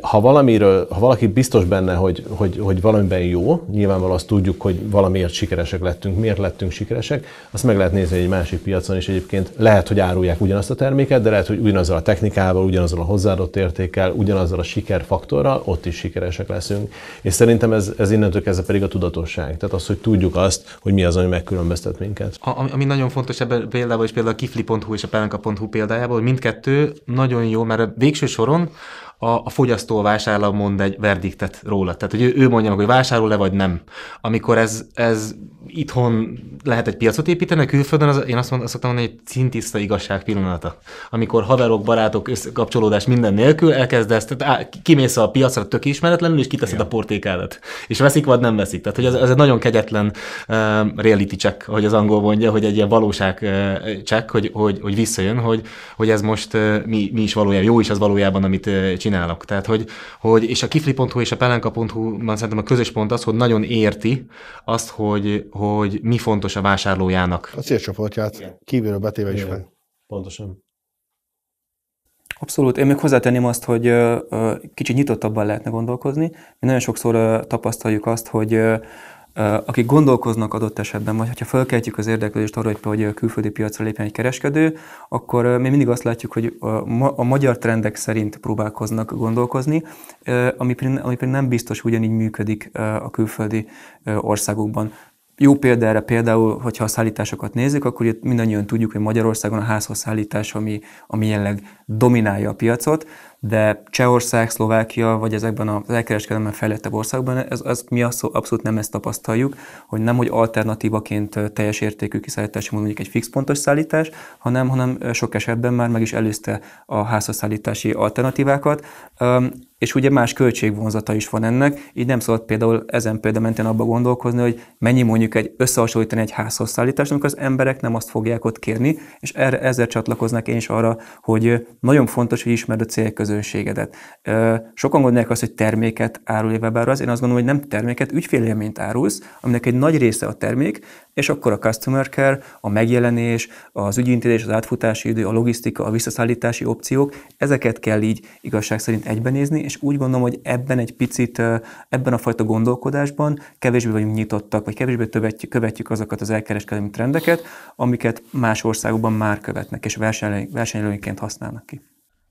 Ha, valamiről, ha valaki biztos benne, hogy, hogy, hogy valamiben jó, nyilvánvalóan azt tudjuk, hogy valamiért sikeresek lettünk, miért lettünk sikeresek, azt meg lehet nézni egy másik piacon is egyébként. Lehet, hogy árulják ugyanazt a terméket, de lehet, hogy ugyanazzal a technikával, ugyanazzal a hozzáadott értékkel, ugyanazzal a sikerfaktorral ott is sikeresek leszünk. És szerintem ez, ez innentől kezdve pedig a tudatosság. Tehát az, hogy tudjuk azt, hogy mi az, ami megkülönböztet minket. A, ami nagyon fontos ebben például, és például a kifli.hu és a Pelenka Blanka.hu példájából, hogy mindkettő nagyon jó, mert a végső soron a, a fogyasztó vásárló mond egy verdiktet róla. Tehát, hogy ő, ő mondja meg, hogy vásárol le vagy nem. Amikor ez, ez itthon lehet egy piacot építeni, külföldön az, én azt, mond, azt szoktam mondani, hogy cintiszta igazság pillanata. Amikor haverok, barátok, összekapcsolódás minden nélkül elkezdesz, tehát á, kimész a piacra tök ismeretlenül, és kiteszed Igen. a portékádat. És veszik, vagy nem veszik. Tehát, hogy az, ez egy nagyon kegyetlen uh, reality check, ahogy az angol mondja, hogy egy ilyen valóság uh, check, hogy, hogy, hogy visszajön, hogy, hogy ez most uh, mi, mi is valójában, jó is az valójában, amit uh, csinálok. Tehát, hogy, hogy és a kifli.hu és a pelenka.hu-ban szerintem a közös pont az, hogy nagyon érti azt, hogy, hogy mi fontos a vásárlójának. A célcsoportját kívülről betéve is meg. Pontosan. Abszolút. Én még hozzátenném azt, hogy kicsit nyitottabban lehetne gondolkozni. Mi nagyon sokszor tapasztaljuk azt, hogy akik gondolkoznak adott esetben, vagy ha felkeltjük az érdeklődést arra, hogy, a külföldi piacra lépjen egy kereskedő, akkor mi mindig azt látjuk, hogy a magyar trendek szerint próbálkoznak gondolkozni, ami pedig nem biztos ugyanígy működik a külföldi országokban. Jó példa erre például, hogyha a szállításokat nézzük, akkor itt mindannyian tudjuk, hogy Magyarországon a házhoz szállítás, ami, ami jelenleg dominálja a piacot, de Csehország, Szlovákia, vagy ezekben az elkereskedelemben fejlettebb országban, ez, ez, mi abszolút nem ezt tapasztaljuk, hogy nem, hogy alternatívaként teljes értékű mód, mondjuk egy fix pontos szállítás, hanem, hanem sok esetben már meg is előzte a házhaszállítási alternatívákat. És ugye más költségvonzata is van ennek, így nem szabad például ezen példa mentén abba gondolkozni, hogy mennyi mondjuk egy összehasonlítani egy házhoz szállítást, amikor az emberek nem azt fogják ott kérni, és erre, ezzel csatlakoznak én is arra, hogy nagyon fontos, hogy ismerd a célközönségedet. Sokan gondolják azt, hogy terméket árul webára, az én azt gondolom, hogy nem terméket, ügyfélélményt árulsz, aminek egy nagy része a termék, és akkor a customer care, a megjelenés, az ügyintézés, az átfutási idő, a logisztika, a visszaszállítási opciók, ezeket kell így igazság szerint egybenézni, és úgy gondolom, hogy ebben egy picit, ebben a fajta gondolkodásban kevésbé vagyunk nyitottak, vagy kevésbé követjük, követjük azokat az elkereskedelmi trendeket, amiket más országokban már követnek, és versenyelőnyként használnak ki.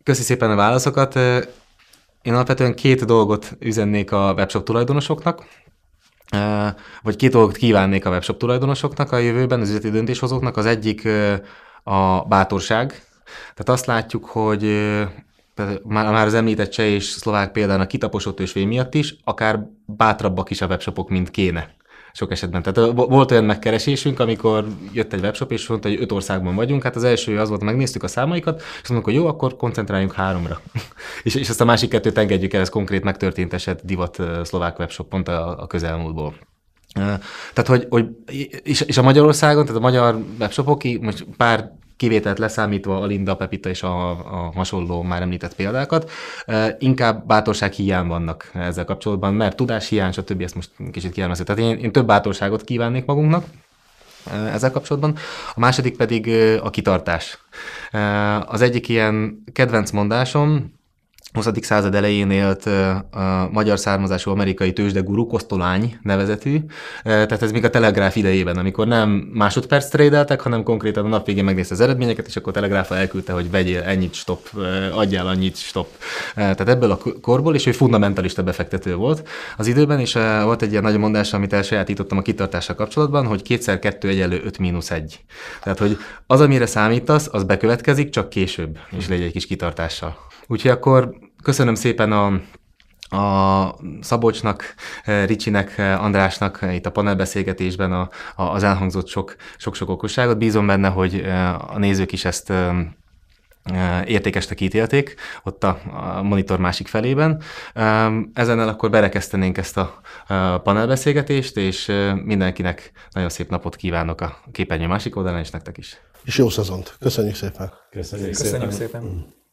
Köszi szépen a válaszokat. Én alapvetően két dolgot üzennék a webshop tulajdonosoknak vagy két dolgot kívánnék a webshop tulajdonosoknak a jövőben, az üzleti döntéshozóknak. Az egyik a bátorság. Tehát azt látjuk, hogy már, már az említett cseh és szlovák példán a kitaposott ősvény miatt is, akár bátrabbak is a webshopok, mint kéne sok esetben. Tehát volt olyan megkeresésünk, amikor jött egy webshop, és mondta, hogy öt országban vagyunk, hát az első az volt, megnéztük a számaikat, és mondtuk, hogy jó, akkor koncentráljunk háromra. és, és azt a másik kettőt engedjük el, ez konkrét megtörtént eset divat szlovák webshop pont a, a közelmúltból. Tehát, hogy, hogy és, és a Magyarországon, tehát a magyar webshopok, most pár kivételt leszámítva a Linda, Pepita és a, a hasonló már említett példákat, inkább bátorság hiány vannak ezzel kapcsolatban, mert tudás hiány, stb. ezt most kicsit kielmeszik. Tehát én, én több bátorságot kívánnék magunknak, ezzel kapcsolatban. A második pedig a kitartás. Az egyik ilyen kedvenc mondásom, 20. század elején élt a magyar származású amerikai tőzsdeguru Kosztolány nevezetű, tehát ez még a telegráf idejében, amikor nem másodperc trédeltek, hanem konkrétan a nap végén megnézte az eredményeket, és akkor a telegráfa elküldte, hogy vegyél ennyit stop, adjál annyit stop. Tehát ebből a korból, és ő fundamentalista befektető volt az időben, és volt egy ilyen nagy mondás, amit elsajátítottam a kitartással kapcsolatban, hogy kétszer kettő egyenlő 5 mínusz egy. Tehát, hogy az, amire számítasz, az bekövetkezik, csak később, és legyen egy kis kitartással. Úgyhogy akkor Köszönöm szépen a a Szabocsnak, eh, Ricsinek, eh, Andrásnak eh, itt a panelbeszélgetésben a, a, az elhangzott sok-sok okosságot. Bízom benne, hogy a nézők is ezt értékesnek ítélték, ott a, a monitor másik felében. Ezennel akkor berekeztenénk ezt a panelbeszélgetést, és mindenkinek nagyon szép napot kívánok a képernyő másik oldalán, és nektek is. És jó szezont! Köszönjük szépen! Köszönjük, Köszönjük szépen! szépen.